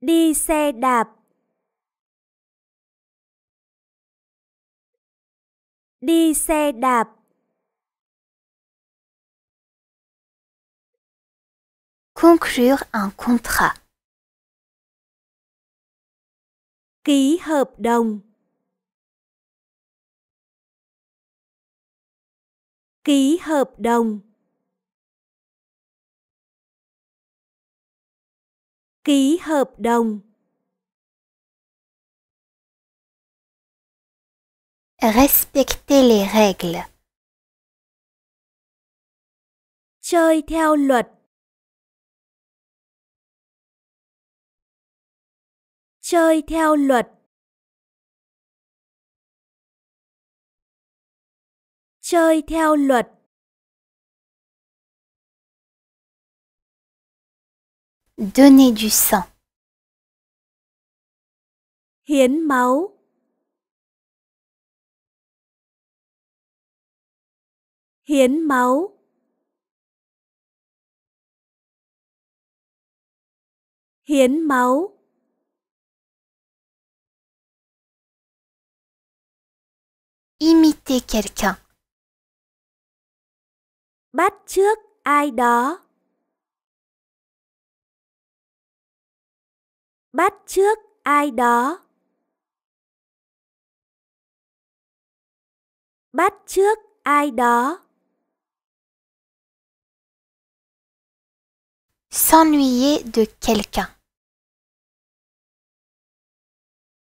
đi xe đạp đi xe đạp conclure un contrat ký hợp đồng ký hợp đồng ký hợp đồng respecter les règles chơi theo luật chơi theo luật chơi theo luật Donner du sang. Hiến máu. Hiến máu. Hiến máu. Imiter quelqu'un. Bắt chước ai đó. bắt trước ai đó bắt trước ai đó s'ennuyer de quelqu'un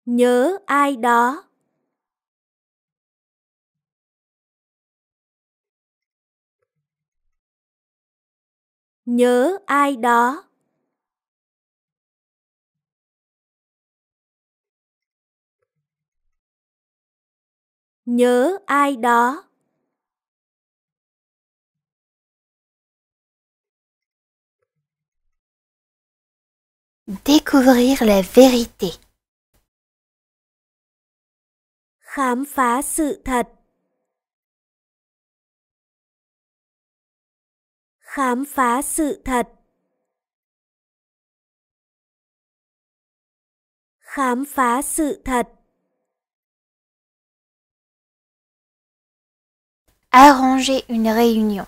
nhớ ai đó nhớ ai đó nhớ ai đó Découvrir la vérité. Khám phá sự thật. Khám phá sự thật. Khám phá sự thật. Arranger une réunion.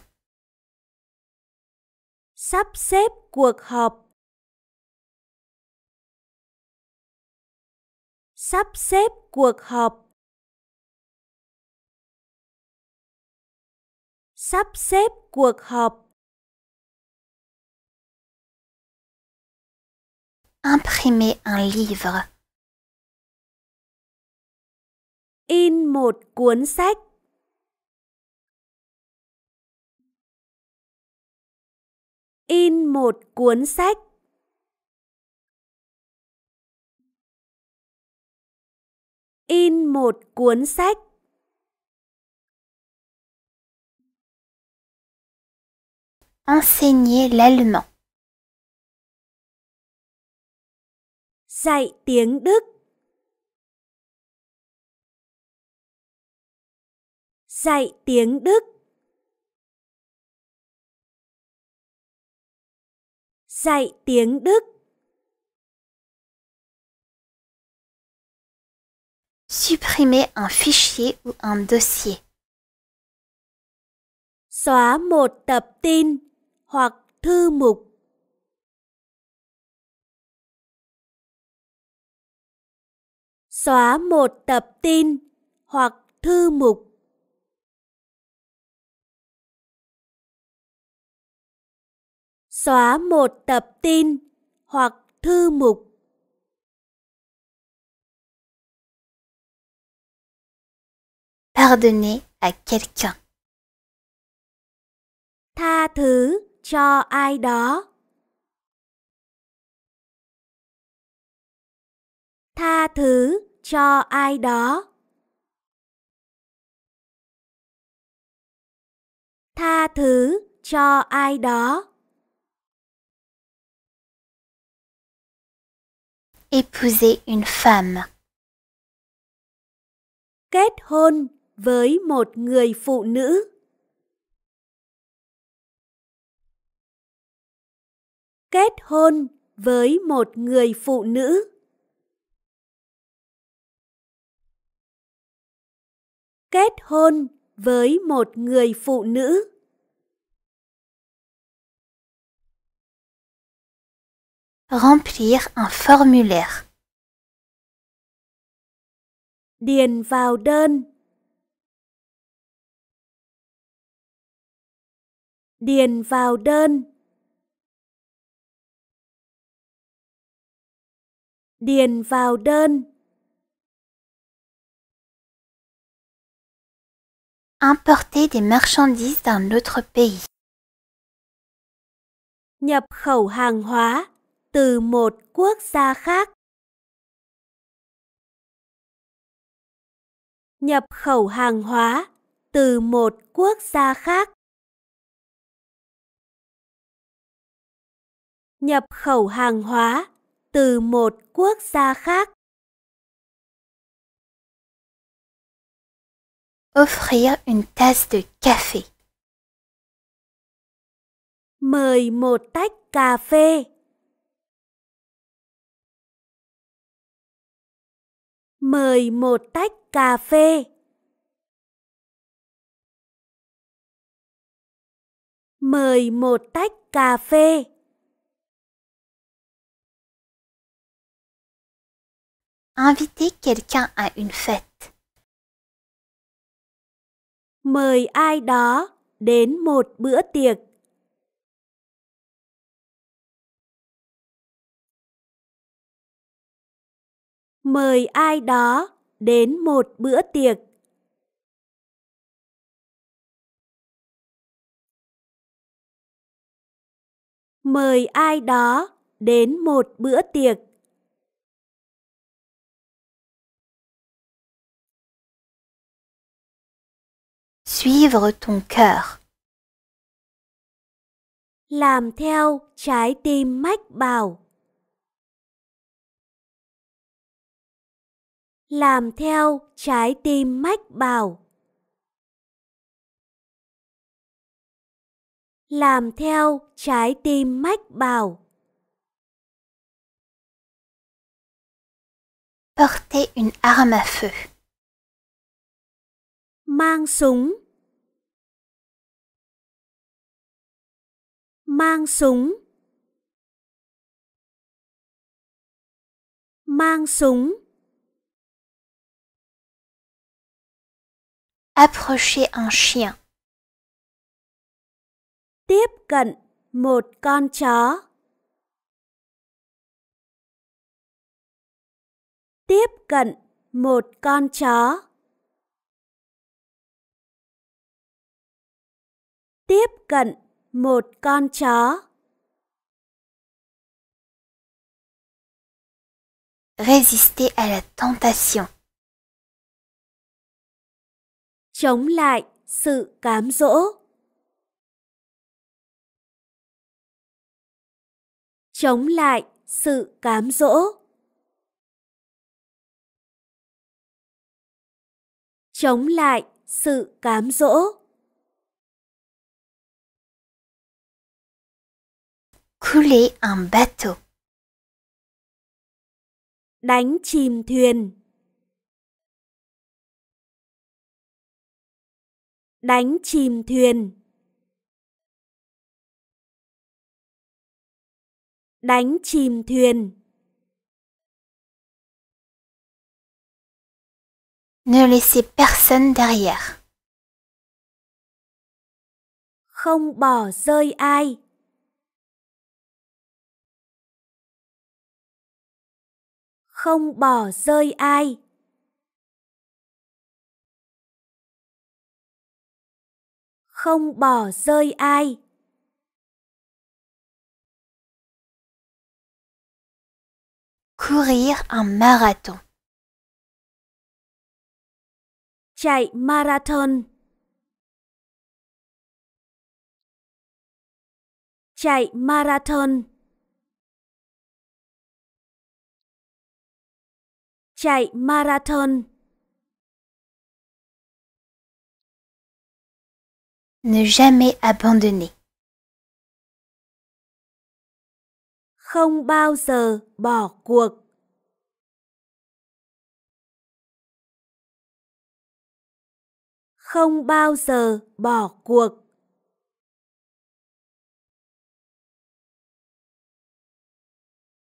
Sắp xếp cuộc họp. Sắp xếp cuộc họp. Sắp xếp Imprimer un livre. In một cuốn in một cuốn sách in một cuốn sách enseigner l'allemand dạy tiếng đức dạy tiếng đức dạy tiếng Đức. Supprimer un fichier ou un dossier. Xóa một tập tin hoặc thư mục. Xóa một tập tin hoặc thư mục. xóa một tập tin hoặc thư mục pardonner à quelqu'un tha thứ cho ai đó tha thứ cho ai đó tha thứ cho ai đó épouser une femme. Kết hôn với một người phụ nữ. Kết hôn với một người phụ nữ. Kết hôn với một người phụ nữ. Remplir un formulaire. Điền vào đơn. Điền vào đơn. Điền vào đơn. Importer des marchandises d'un autre pays. Nhập khẩu hàng hóa. từ một quốc gia khác. Nhập khẩu hàng hóa từ một quốc gia khác. Nhập khẩu hàng hóa từ một quốc gia khác. Offrir une tasse de café. Mời một tách cà phê. mời một tách cà phê. Mời một tách cà phê. Inviter quelqu'un à une fête. Mời ai đó đến một bữa tiệc. mời ai đó đến một bữa tiệc mời ai đó đến một bữa tiệc suivre ton cœur làm theo trái tim mách bảo làm theo trái tim mách bảo làm theo trái tim mách bảo porter une arme à feu mang súng mang súng mang súng Approcher un chien. Tiếp cận một con chó. Tiếp cận một con chó. Tiếp cận một con chó. Résister à la tentation. chống lại sự cám dỗ. Chống lại sự cám dỗ. Chống lại sự cám dỗ. Couler un bateau. Đánh chìm thuyền. đánh chìm thuyền đánh chìm thuyền ne laissez personne derrière không bỏ rơi ai không bỏ rơi ai không bỏ rơi ai courir un marathon chạy marathon chạy marathon chạy marathon Ne jamais abandonner. Không bao giờ bỏ cuộc. Không bao giờ bỏ cuộc.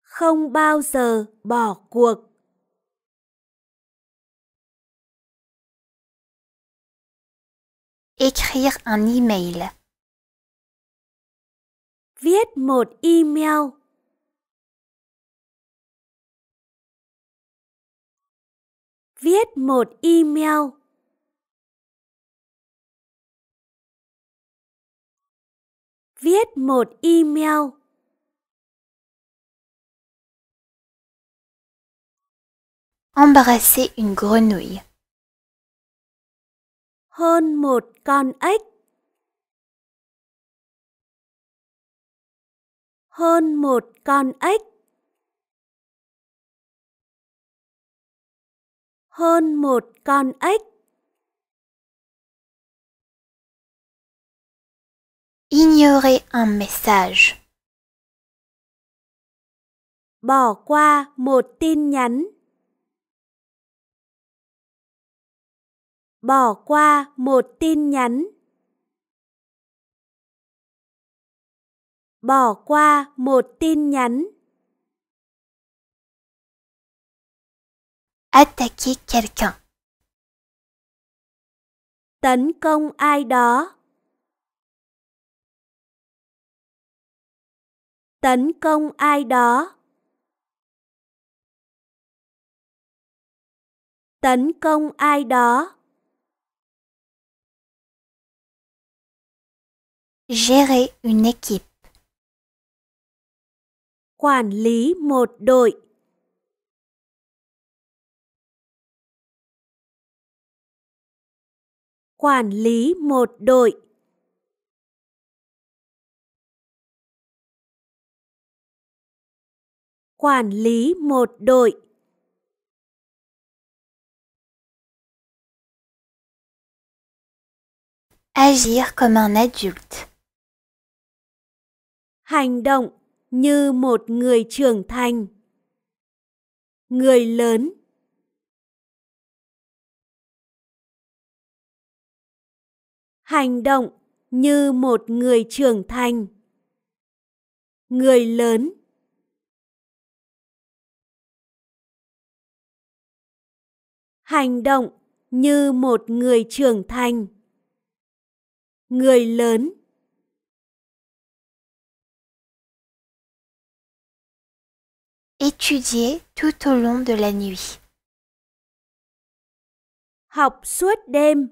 Không bao giờ bỏ cuộc. Écrire un email. Viết một email. Viết một email. Viết một email. Embrasser une grenouille. hơn một con ếch. Hơn một con ếch. Hơn một con ếch. Ignorer un message. Bỏ qua một tin nhắn. bỏ qua một tin nhắn bỏ qua một tin nhắn attaquer quelqu'un tấn công ai đó tấn công ai đó tấn công ai đó Gérer une équipe. Quản lý một đội. Quản lý một đội. Quản lý một đội. Agir comme un adulte. hành động như một người trưởng thành người lớn hành động như một người trưởng thành người lớn hành động như một người trưởng thành người lớn Étudier tout au long de la nuit. Học suốt đêm.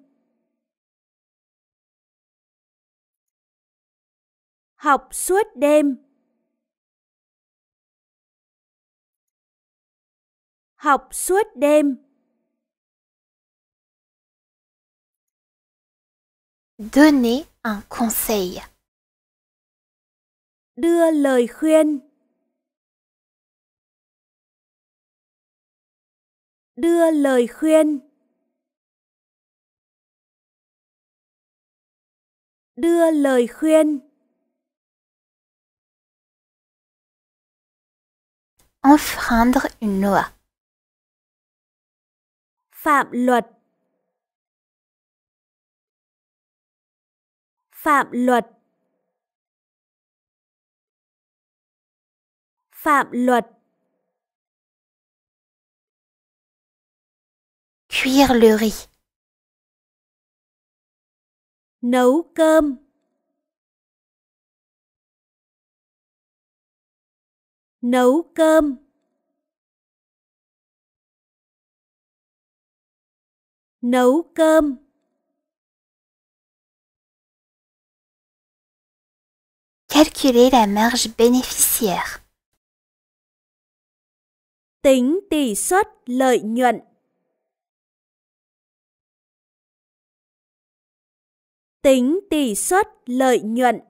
Học suốt đêm. Học suốt đêm. Donner un conseil. Đưa lời khuyên. đưa lời khuyên đưa lời khuyên enfreindre une loi phạm luật phạm luật phạm luật Cuire le riz. Nấu cơm. Nấu cơm. Nấu cơm. Calculer la marge bénéficiaire. Tính tỷ suất lợi nhuận Tính tỷ suất lợi nhuận.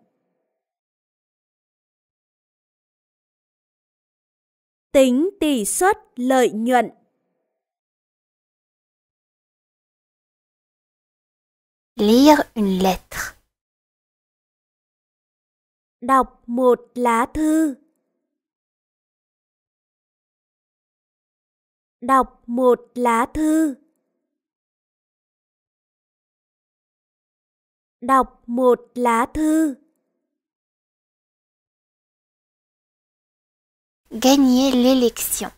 Tính tỷ suất lợi nhuận. Lire une lettre. Đọc một lá thư. Đọc một lá thư. đọc một lá thư. Gagner l'élection.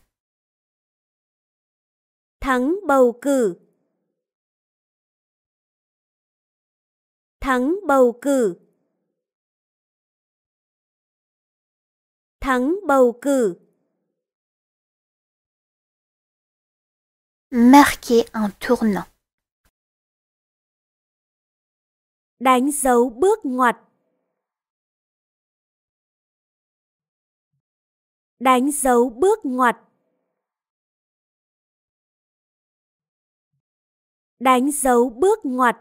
Thắng bầu cử. Thắng bầu cử. Thắng bầu cử. Marquer un tournant. đánh dấu bước ngoặt đánh dấu bước ngoặt đánh dấu bước ngoặt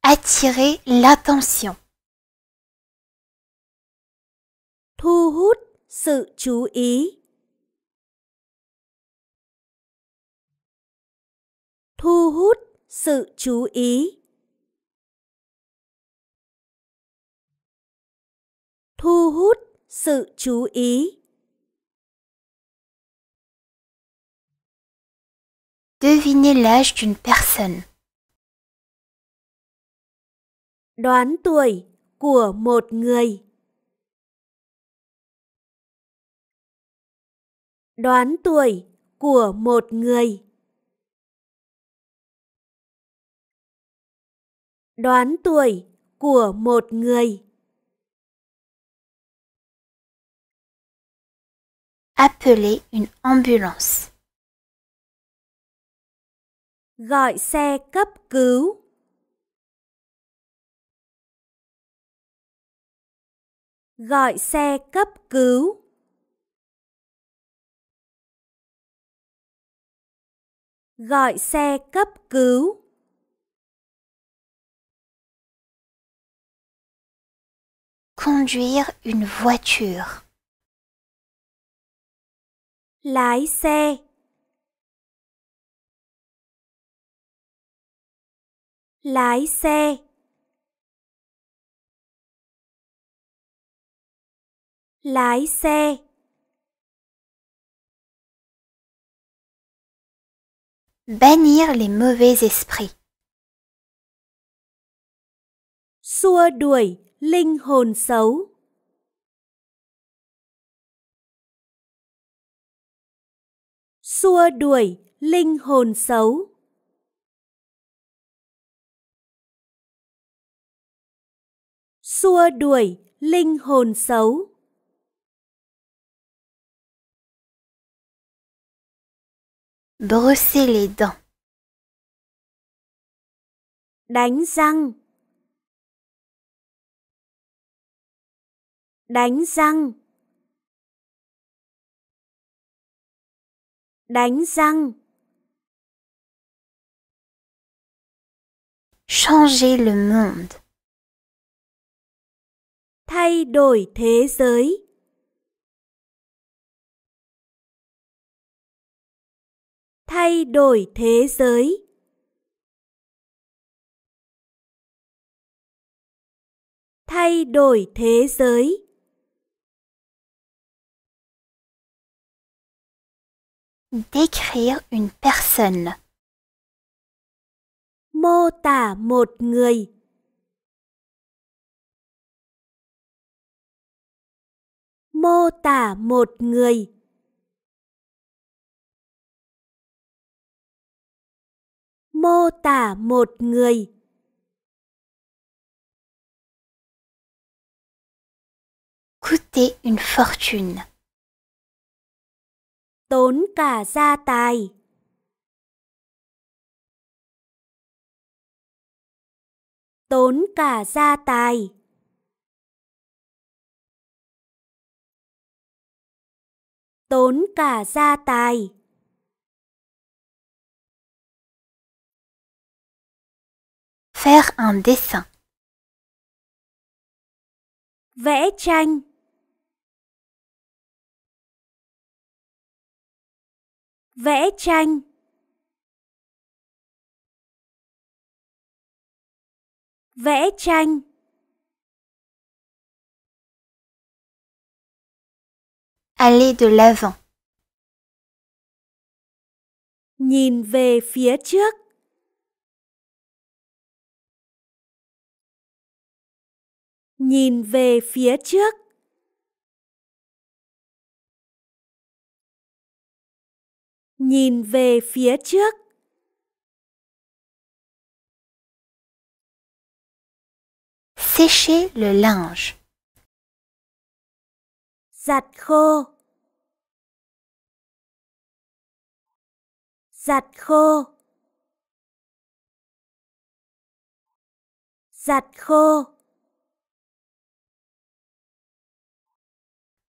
attirer l'attention thu hút sự chú ý thu hút sự chú ý thu hút sự chú ý Devinez l'âge d'une personne. Đoán tuổi của một người. Đoán tuổi của một người. đoán tuổi của một người. Appeler une ambulance. Gọi xe cấp cứu. Gọi xe cấp cứu. Gọi xe cấp cứu. conduire une voiture. Lái xe. Lái Bannir les mauvais esprits. Xua linh hồn xấu xua đuổi linh hồn xấu xua đuổi linh hồn xấu brosser les dents đánh răng đánh răng đánh răng changer le monde thay đổi thế giới thay đổi thế giới thay đổi thế giới Décrire une personne. Mô tả một người. Mô tả một người. Mô tả một người. Coûter une fortune. tốn cả gia tài. Tốn cả gia tài. Tốn cả gia tài. Faire un dessin. Vẽ tranh. vẽ tranh vẽ tranh aller de l'avant nhìn về phía trước nhìn về phía trước nhìn về phía trước sécher le linge giặt khô giặt khô khô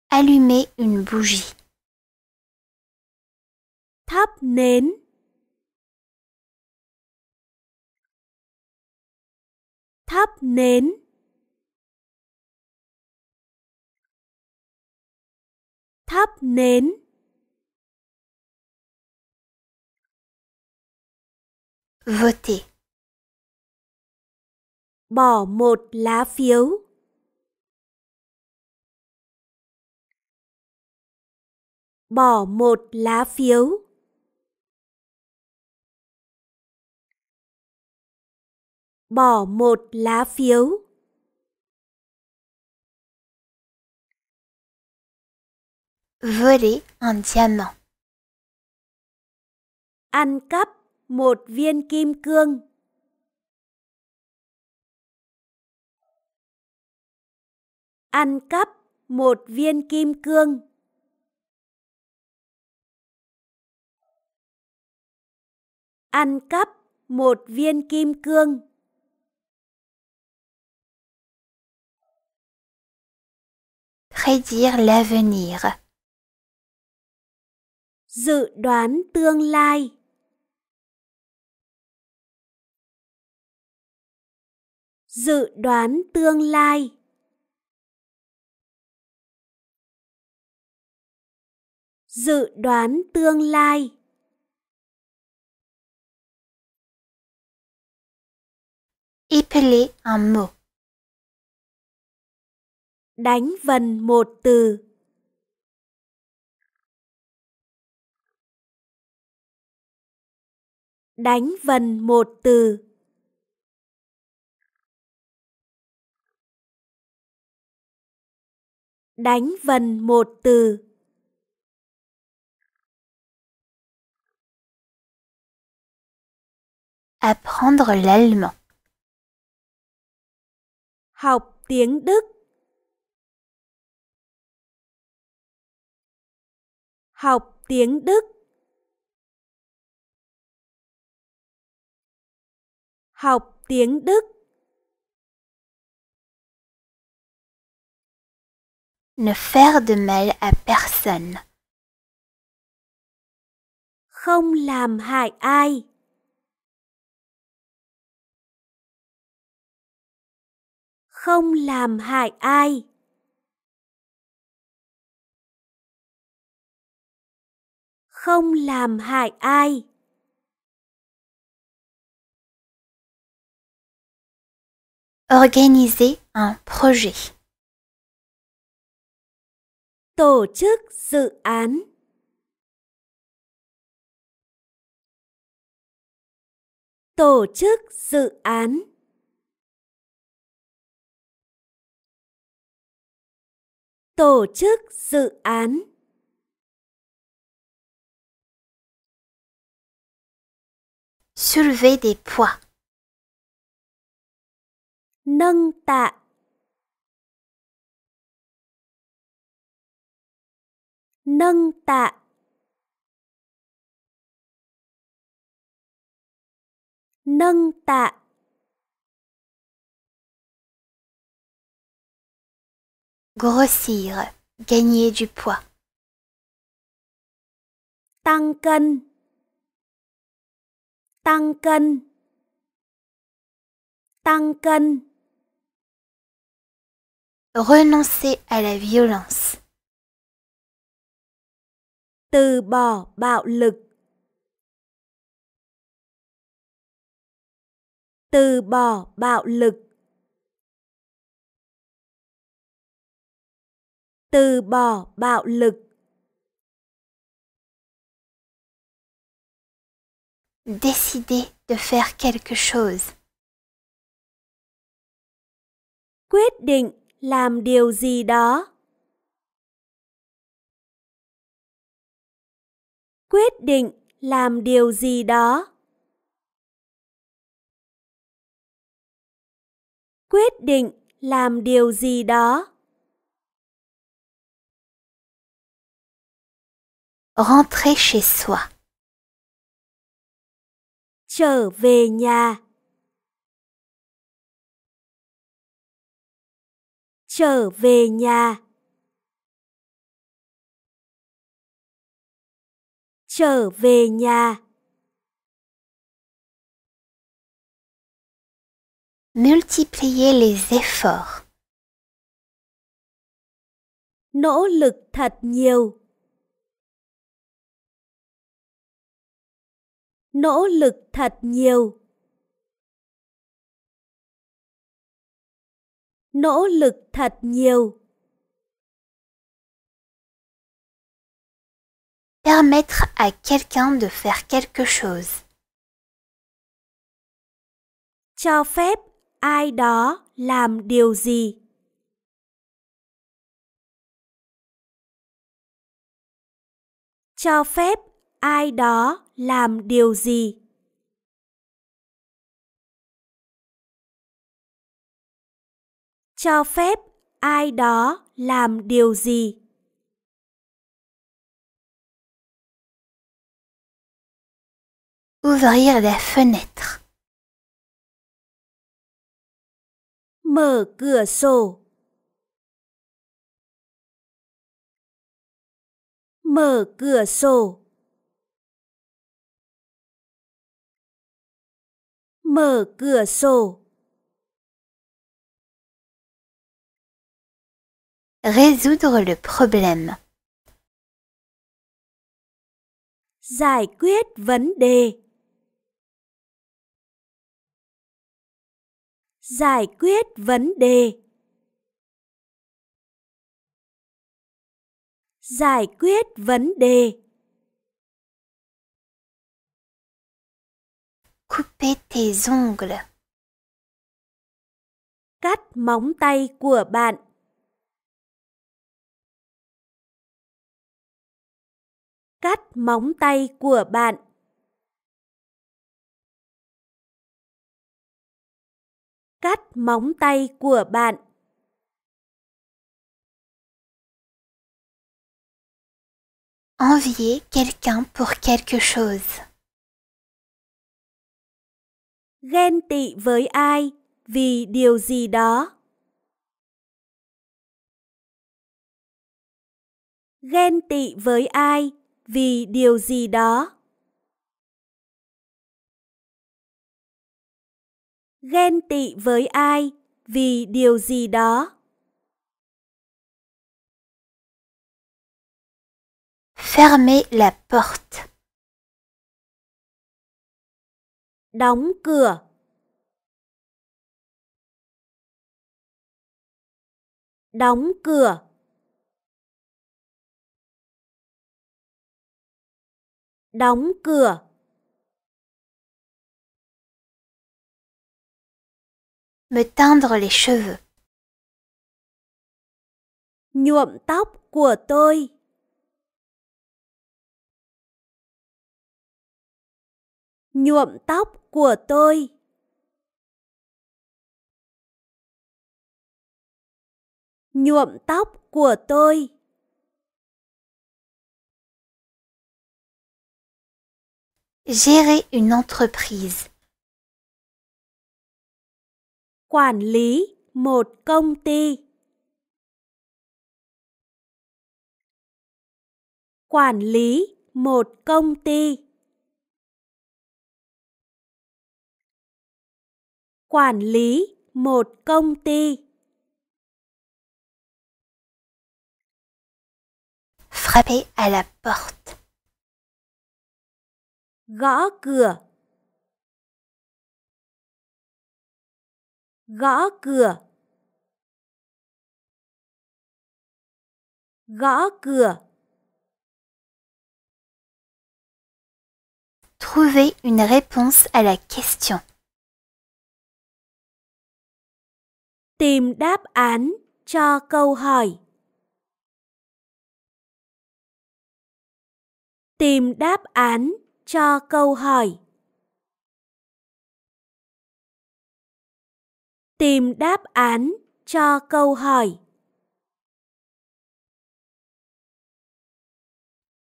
allumer une bougie thắp nến thắp nến thắp nến voter bỏ một lá phiếu bỏ một lá phiếu bỏ một lá phiếu voler un diamant ăn cắp một viên kim cương ăn cắp một viên kim cương ăn cắp một viên kim cương Prédire l'avenir. Dự đoán tương lai. Dự đoán tương lai. Dự đoán tương lai. Épeler un mot đánh vần một từ đánh vần một từ đánh vần một từ apprendre l'allemand học tiếng đức học tiếng Đức. Học tiếng Đức. Ne faire de mal à personne. Không làm hại ai. Không làm hại ai. không làm hại ai organiser un projet tổ chức dự án tổ chức dự án tổ chức dự án Soulever des poids. Nâng ta, Nâng ta, Nâng ta. Grossir, gagner du poids. Tăng cân. tăng cân tăng cân renoncer à la violence từ bỏ bạo lực từ bỏ bạo lực từ bỏ bạo lực décider de faire quelque chose. Quyết định làm điều gì đó. Quyết định làm điều gì đó. Quyết định làm điều gì đó. Rentrer chez soi trở về nhà trở về nhà trở về nhà multiplier les efforts nỗ lực thật nhiều nỗ lực thật nhiều nỗ lực thật nhiều permettre à quelqu'un de faire quelque chose cho phép ai đó làm điều gì cho phép ai đó làm điều gì cho phép ai đó làm điều gì Ouvrir la fenêtre. Mở cửa sổ. Mở cửa sổ. mở cửa sổ. Résoudre le problème. Giải quyết vấn đề. Giải quyết vấn đề. Giải quyết vấn đề. couper tes ongles. Cắt móng tay của bạn. Cắt móng tay của bạn. Cắt móng tay của bạn. Envier quelqu'un pour quelque chose ghen tị với ai vì điều gì đó ghen tị với ai vì điều gì đó ghen tị với ai vì điều gì đó fermer la porte đóng cửa đóng cửa đóng cửa me teindre les cheveux nhuộm tóc của tôi nhuộm tóc của tôi nhuộm tóc của tôi Gérer une entreprise. Quản lý một công ty. Quản lý một công ty. quản frapper à la porte gõ cửa gõ Trouver une réponse à la question. tìm đáp án cho câu hỏi tìm đáp án cho câu hỏi tìm đáp án cho câu hỏi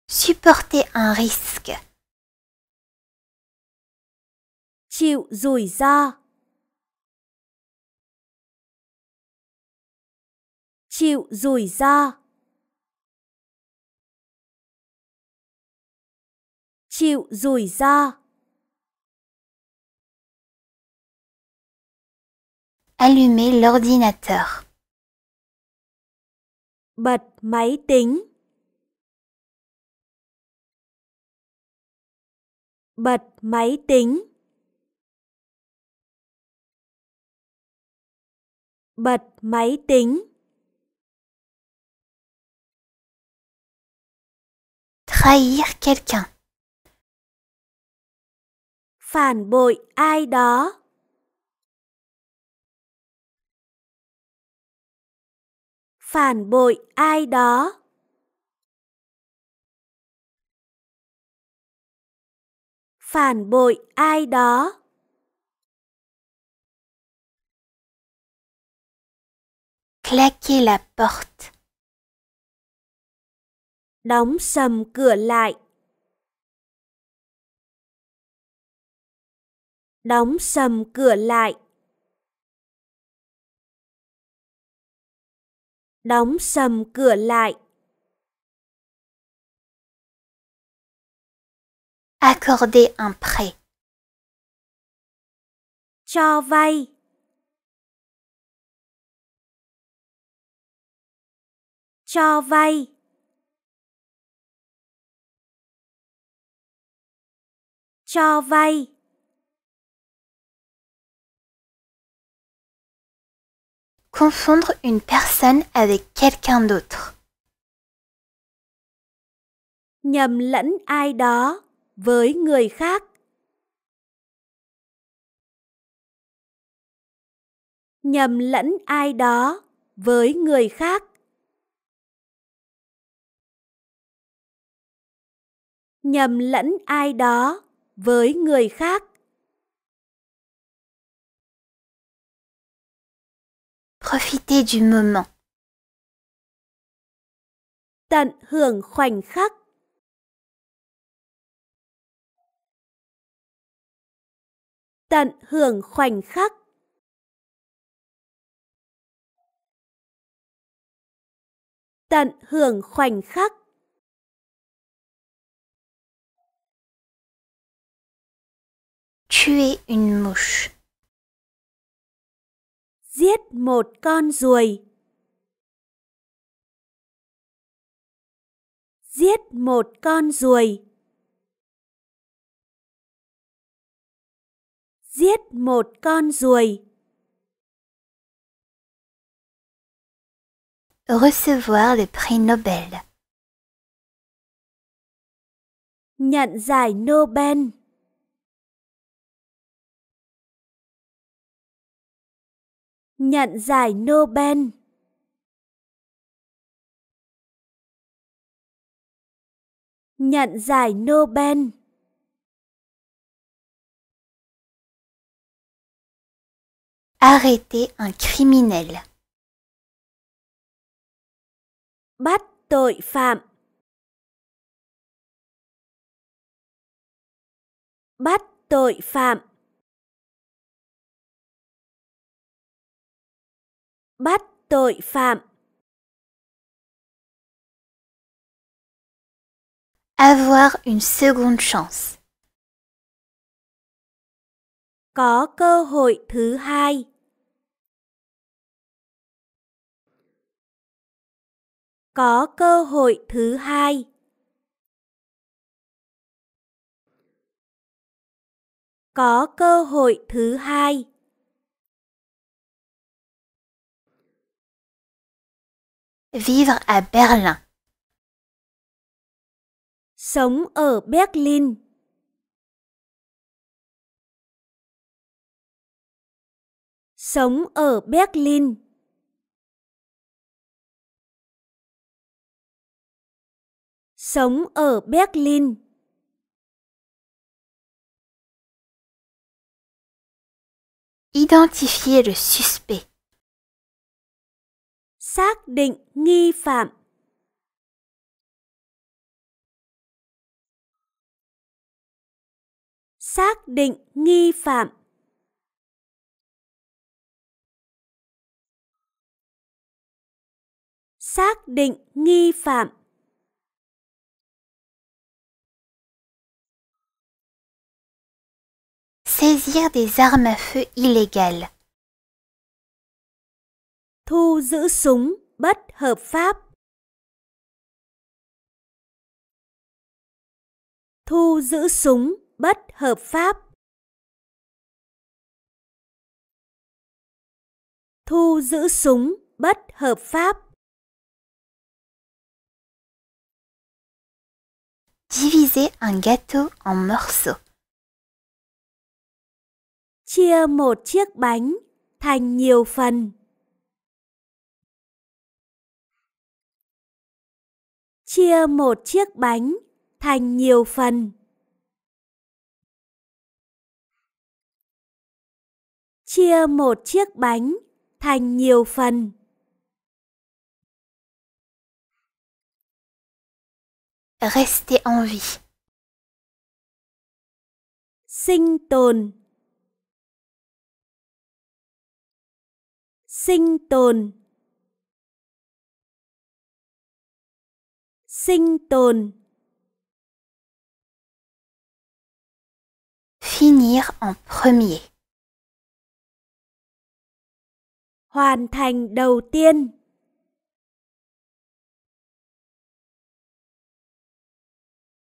supporter un risque chịu rủi ro chịu rủi ro chịu rủi ro Allumer l'ordinateur. Bật máy tính. Bật máy tính. Bật máy tính. trahir quelqu'un. Phản bội ai đó. Phản bội ai đó. Phản bội ai đó. Claquer la porte đóng sầm cửa lại đóng sầm cửa lại đóng sầm cửa lại accorder un prêt cho vay cho vay cho vay Confondre une personne avec quelqu'un d'autre. Nhầm lẫn ai đó với người khác. Nhầm lẫn ai đó với người khác. Nhầm lẫn ai đó với người khác. Profiter du moment. Tận hưởng khoảnh khắc. Tận hưởng khoảnh khắc. Tận hưởng khoảnh khắc. Tuer une mouche. Giết một con ruồi. Giết một con ruồi. Giết một con ruồi. Recevoir le prix Nobel. Nhận giải Nobel. nhận giải Nobel. Nhận giải Nobel. Arrêter un criminel. Bắt tội phạm. Bắt tội phạm. bắt tội phạm. Avoir une seconde chance. Có cơ hội thứ hai. Có cơ hội thứ hai. Có cơ hội thứ hai. Vivre à Berlin. Sống ở Berlin. Sống ở Berlin. Sống ở Berlin. Identifier le suspect. xác định nghi phạm. Xác định nghi phạm. Xác định nghi phạm. Saisir des armes à feu illégales thu giữ súng bất hợp pháp. Thu giữ súng bất hợp pháp. Thu giữ súng bất hợp pháp. Diviser un gâteau en morceaux. Chia một chiếc bánh thành nhiều phần. chia một chiếc bánh thành nhiều phần. Chia một chiếc bánh thành nhiều phần. Rester en vie. Sinh tồn. Sinh tồn. sinh tồn finir en premier hoàn thành đầu tiên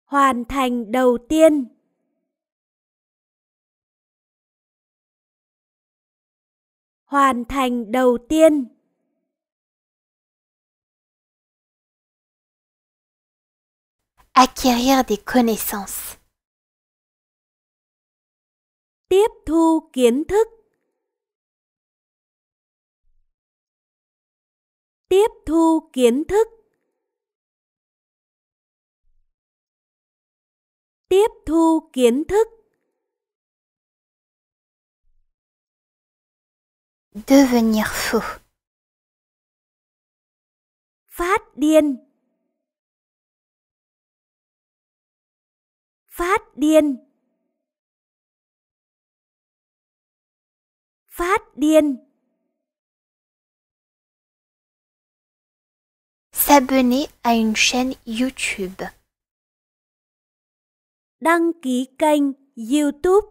hoàn thành đầu tiên hoàn thành đầu tiên acquérir des connaissances. Tiếp thu kiến thức. Tiếp thu kiến thức. Tiếp thu kiến thức. Devenir fou. Phát điên. phát điên phát điên S'abonner à une chaîne YouTube. Đăng ký kênh YouTube.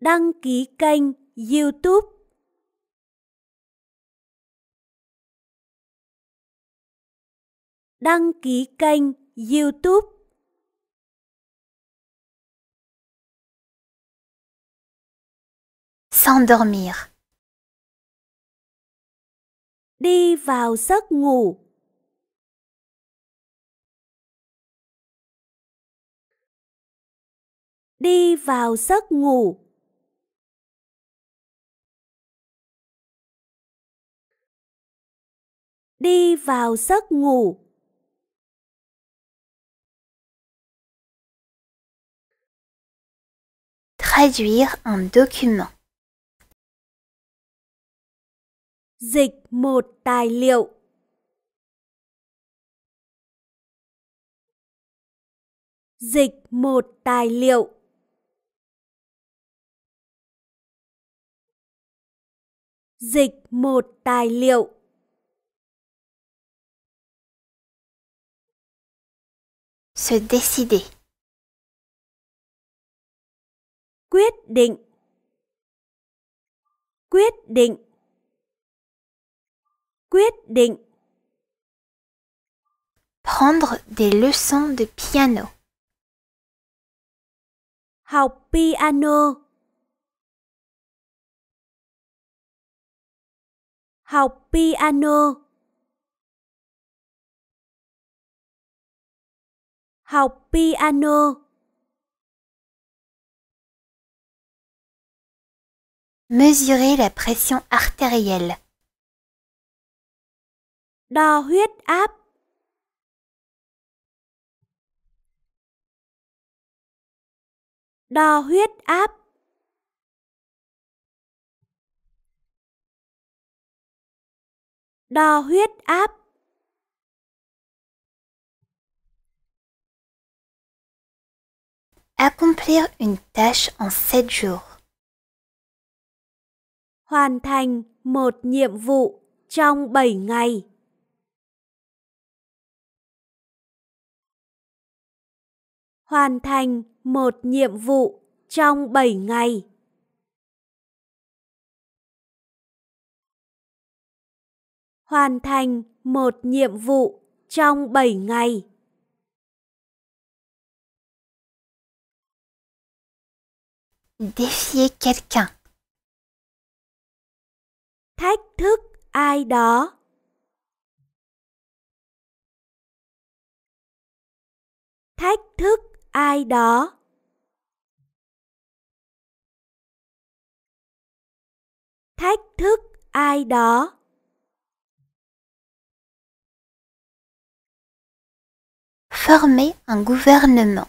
Đăng ký kênh YouTube. đăng ký kênh YouTube. S'endormir. Đi vào giấc ngủ. Đi vào giấc ngủ. đi vào giấc ngủ traduire un document. Dịch một tài liệu. Dịch một tài liệu. Dịch một tài liệu. Se décider. quyết định quyết định quyết định prendre des leçons de piano học piano học piano học piano Mesurer la pression artérielle. Đo huyết áp. Đo huyết áp. Đo huyết áp. Accomplir une tâche en 7 jours. hoàn thành một nhiệm vụ trong 7 ngày. Hoàn thành một nhiệm vụ trong 7 ngày. Hoàn thành một nhiệm vụ trong 7 ngày. Défier quelqu'un thách thức ai đó thách thức ai đó thách thức ai đó former un gouvernement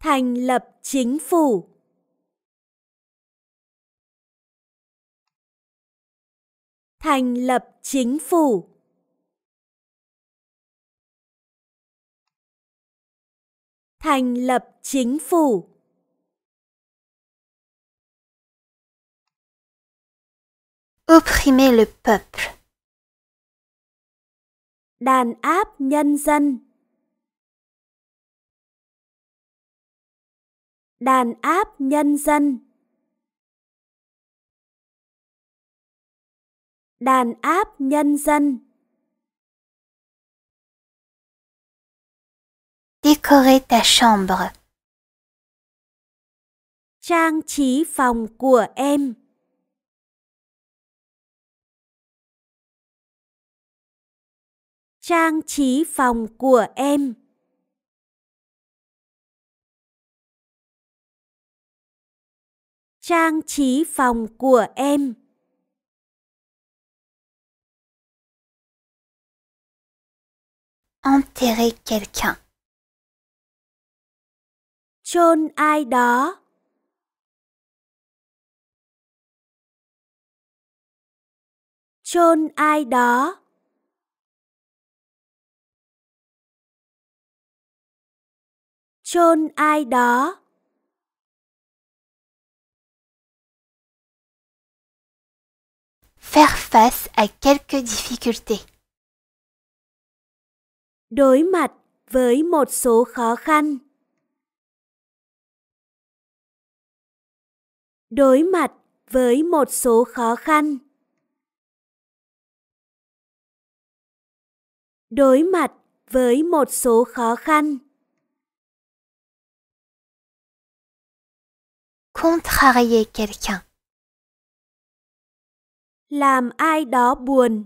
thành lập chính phủ thành lập chính phủ thành lập chính phủ opprimer le peuple đàn áp nhân dân đàn áp nhân dân đàn áp nhân dân. Décorer ta chambre. Trang trí phòng của em. Trang trí phòng của em. Trang trí phòng của em. enterrer quelqu'un. Chôn ai đó. Chôn ai đó. Faire face à quelques difficultés. đối mặt với một số khó khăn đối mặt với một số khó khăn đối mặt với một số khó khăn contrarier quelqu'un làm ai đó buồn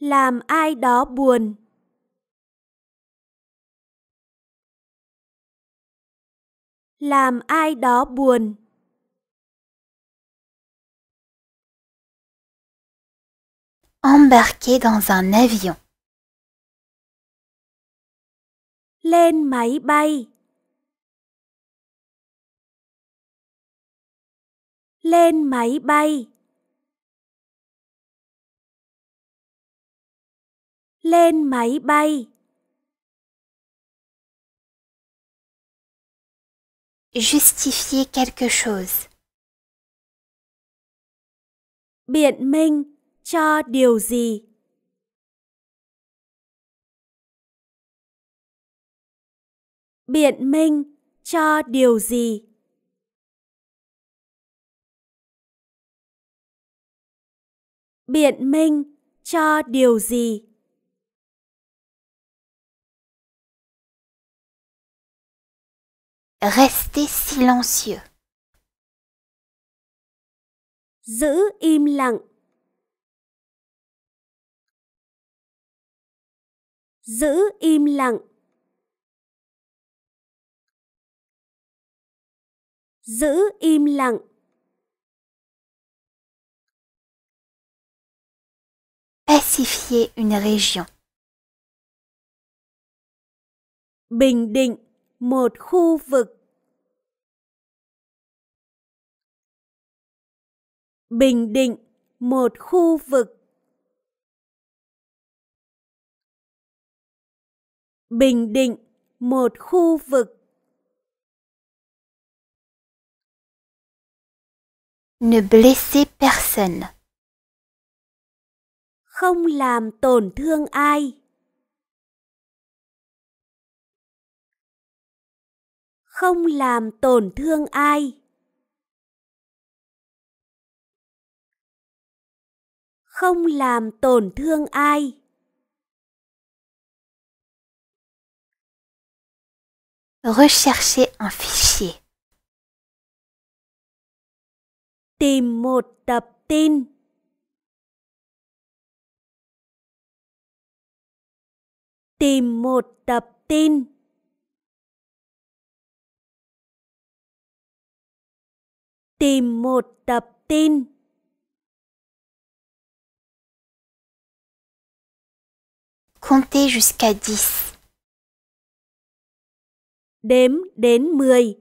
làm ai đó buồn làm ai đó buồn embarquer dans un avion lên máy bay lên máy bay lên máy bay. Justifier quelque chose. Biện minh cho điều gì? Biện minh cho điều gì? Biện minh cho điều gì? Restez silencieux. Giữ im lặng. imlang. im lặng. Pacifier une région. Bình một khu vực Bình Định một khu vực Bình Định một khu vực Ne blesser personne. Không làm tổn thương ai. không làm tổn thương ai không làm tổn thương ai rechercher un fichier tìm một tập tin tìm một tập tin tìm một tập tin Comptez jusqu'à 10. Đếm đến 10.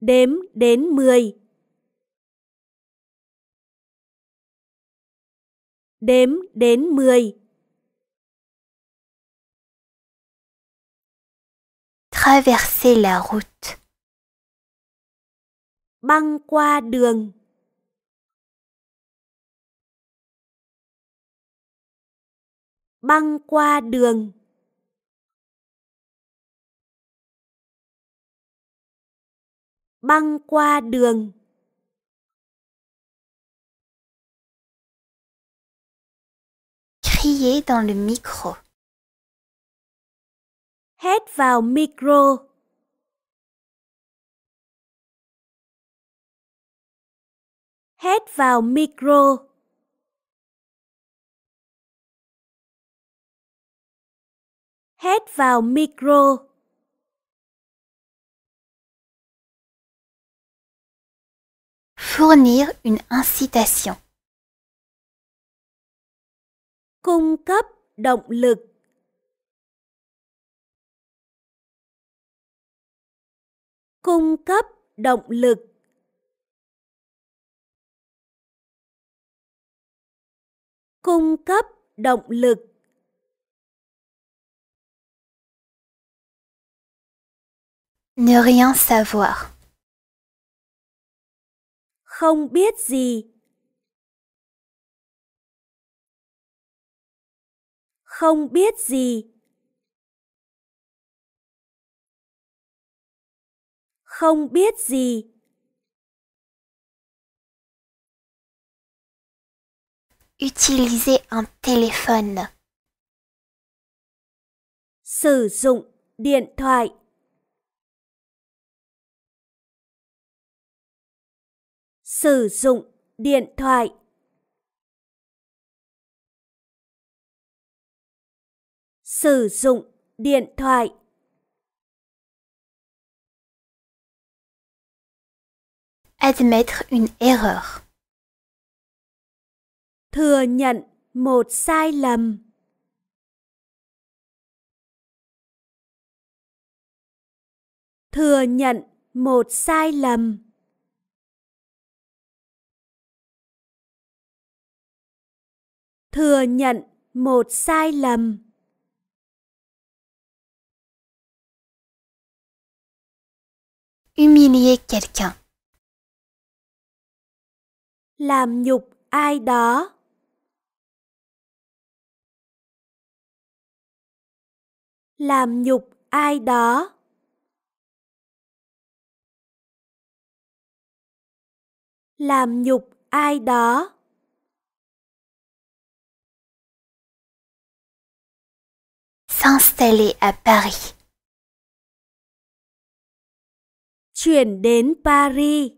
Đếm đến 10. Đếm đến 10. Traverser la route. Băng qua đường. Băng qua đường. Băng qua đường. Crier dans le micro. hét vào micro hét vào micro hét vào micro fournir une incitation cung cấp động lực cung cấp động lực cung cấp động lực Ne rien savoir. Không biết gì. Không biết gì. không biết gì. Utiliser un téléphone. Sử dụng điện thoại. Sử dụng điện thoại. Sử dụng điện thoại. admettre une erreur. Thừa nhận một sai lầm. Thừa nhận một sai lầm. Thừa nhận một sai lầm. humilier quelqu'un làm nhục ai đó làm nhục ai đó làm nhục ai đó s'installer à Paris chuyển đến Paris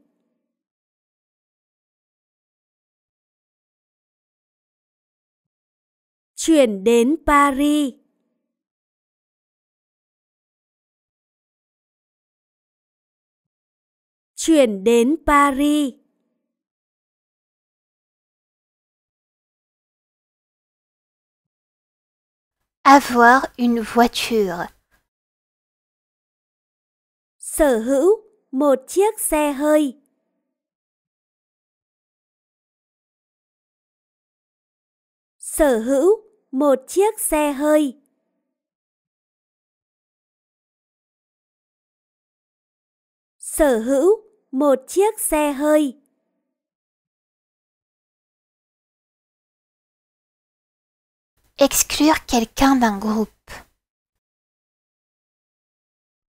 chuyển đến Paris. Chuyển đến Paris. Avoir une voiture. Sở hữu một chiếc xe hơi. Sở hữu một chiếc xe hơi sở hữu một chiếc xe hơi exclure quelqu'un d'un groupe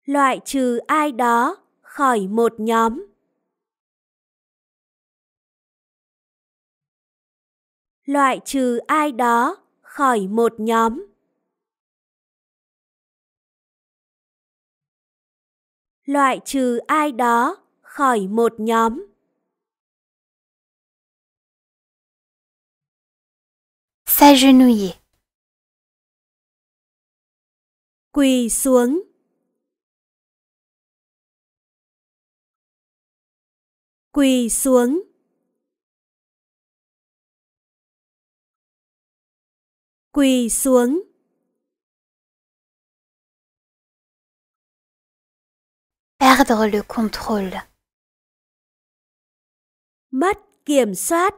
loại trừ ai đó khỏi một nhóm loại trừ ai đó khỏi một nhóm. Loại trừ ai đó khỏi một nhóm. S'agenouiller. Quỳ xuống. Quỳ xuống. quỳ xuống perdre le contrôle mất kiểm soát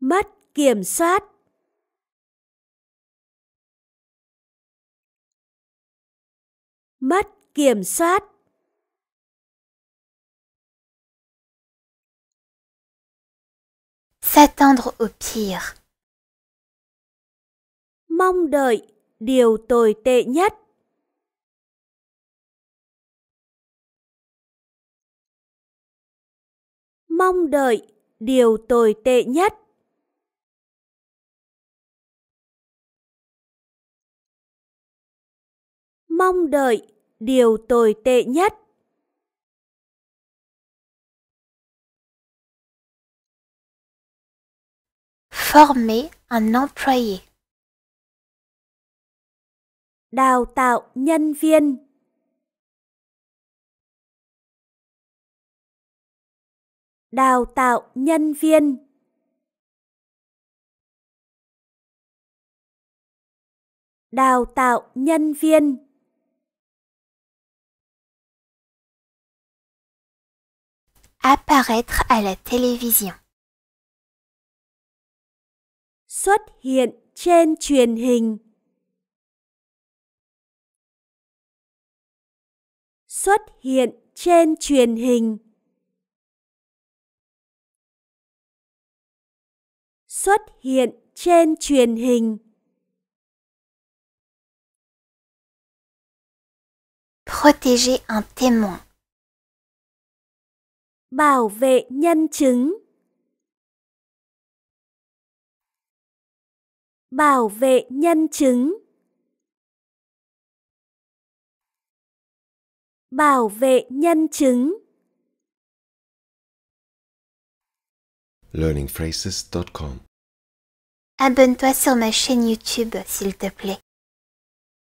mất kiểm soát mất kiểm soát s'attendre au pire. Mong đợi điều tồi tệ nhất. Mong đợi điều tồi tệ nhất. Mong đợi điều tồi tệ nhất. Former un employé. Đào tạo nhân viên. Đào tạo nhân viên. Đào tạo nhân viên. Apparaître à la télévision. xuất hiện trên truyền hình. Xuất hiện trên truyền hình. Xuất hiện trên truyền hình. Protéger un témoin. Bảo vệ nhân chứng. bảo vệ nhân chứng bảo vệ nhân chứng learningphrases.com Abonne-toi sur ma chaîne YouTube, s'il te plaît.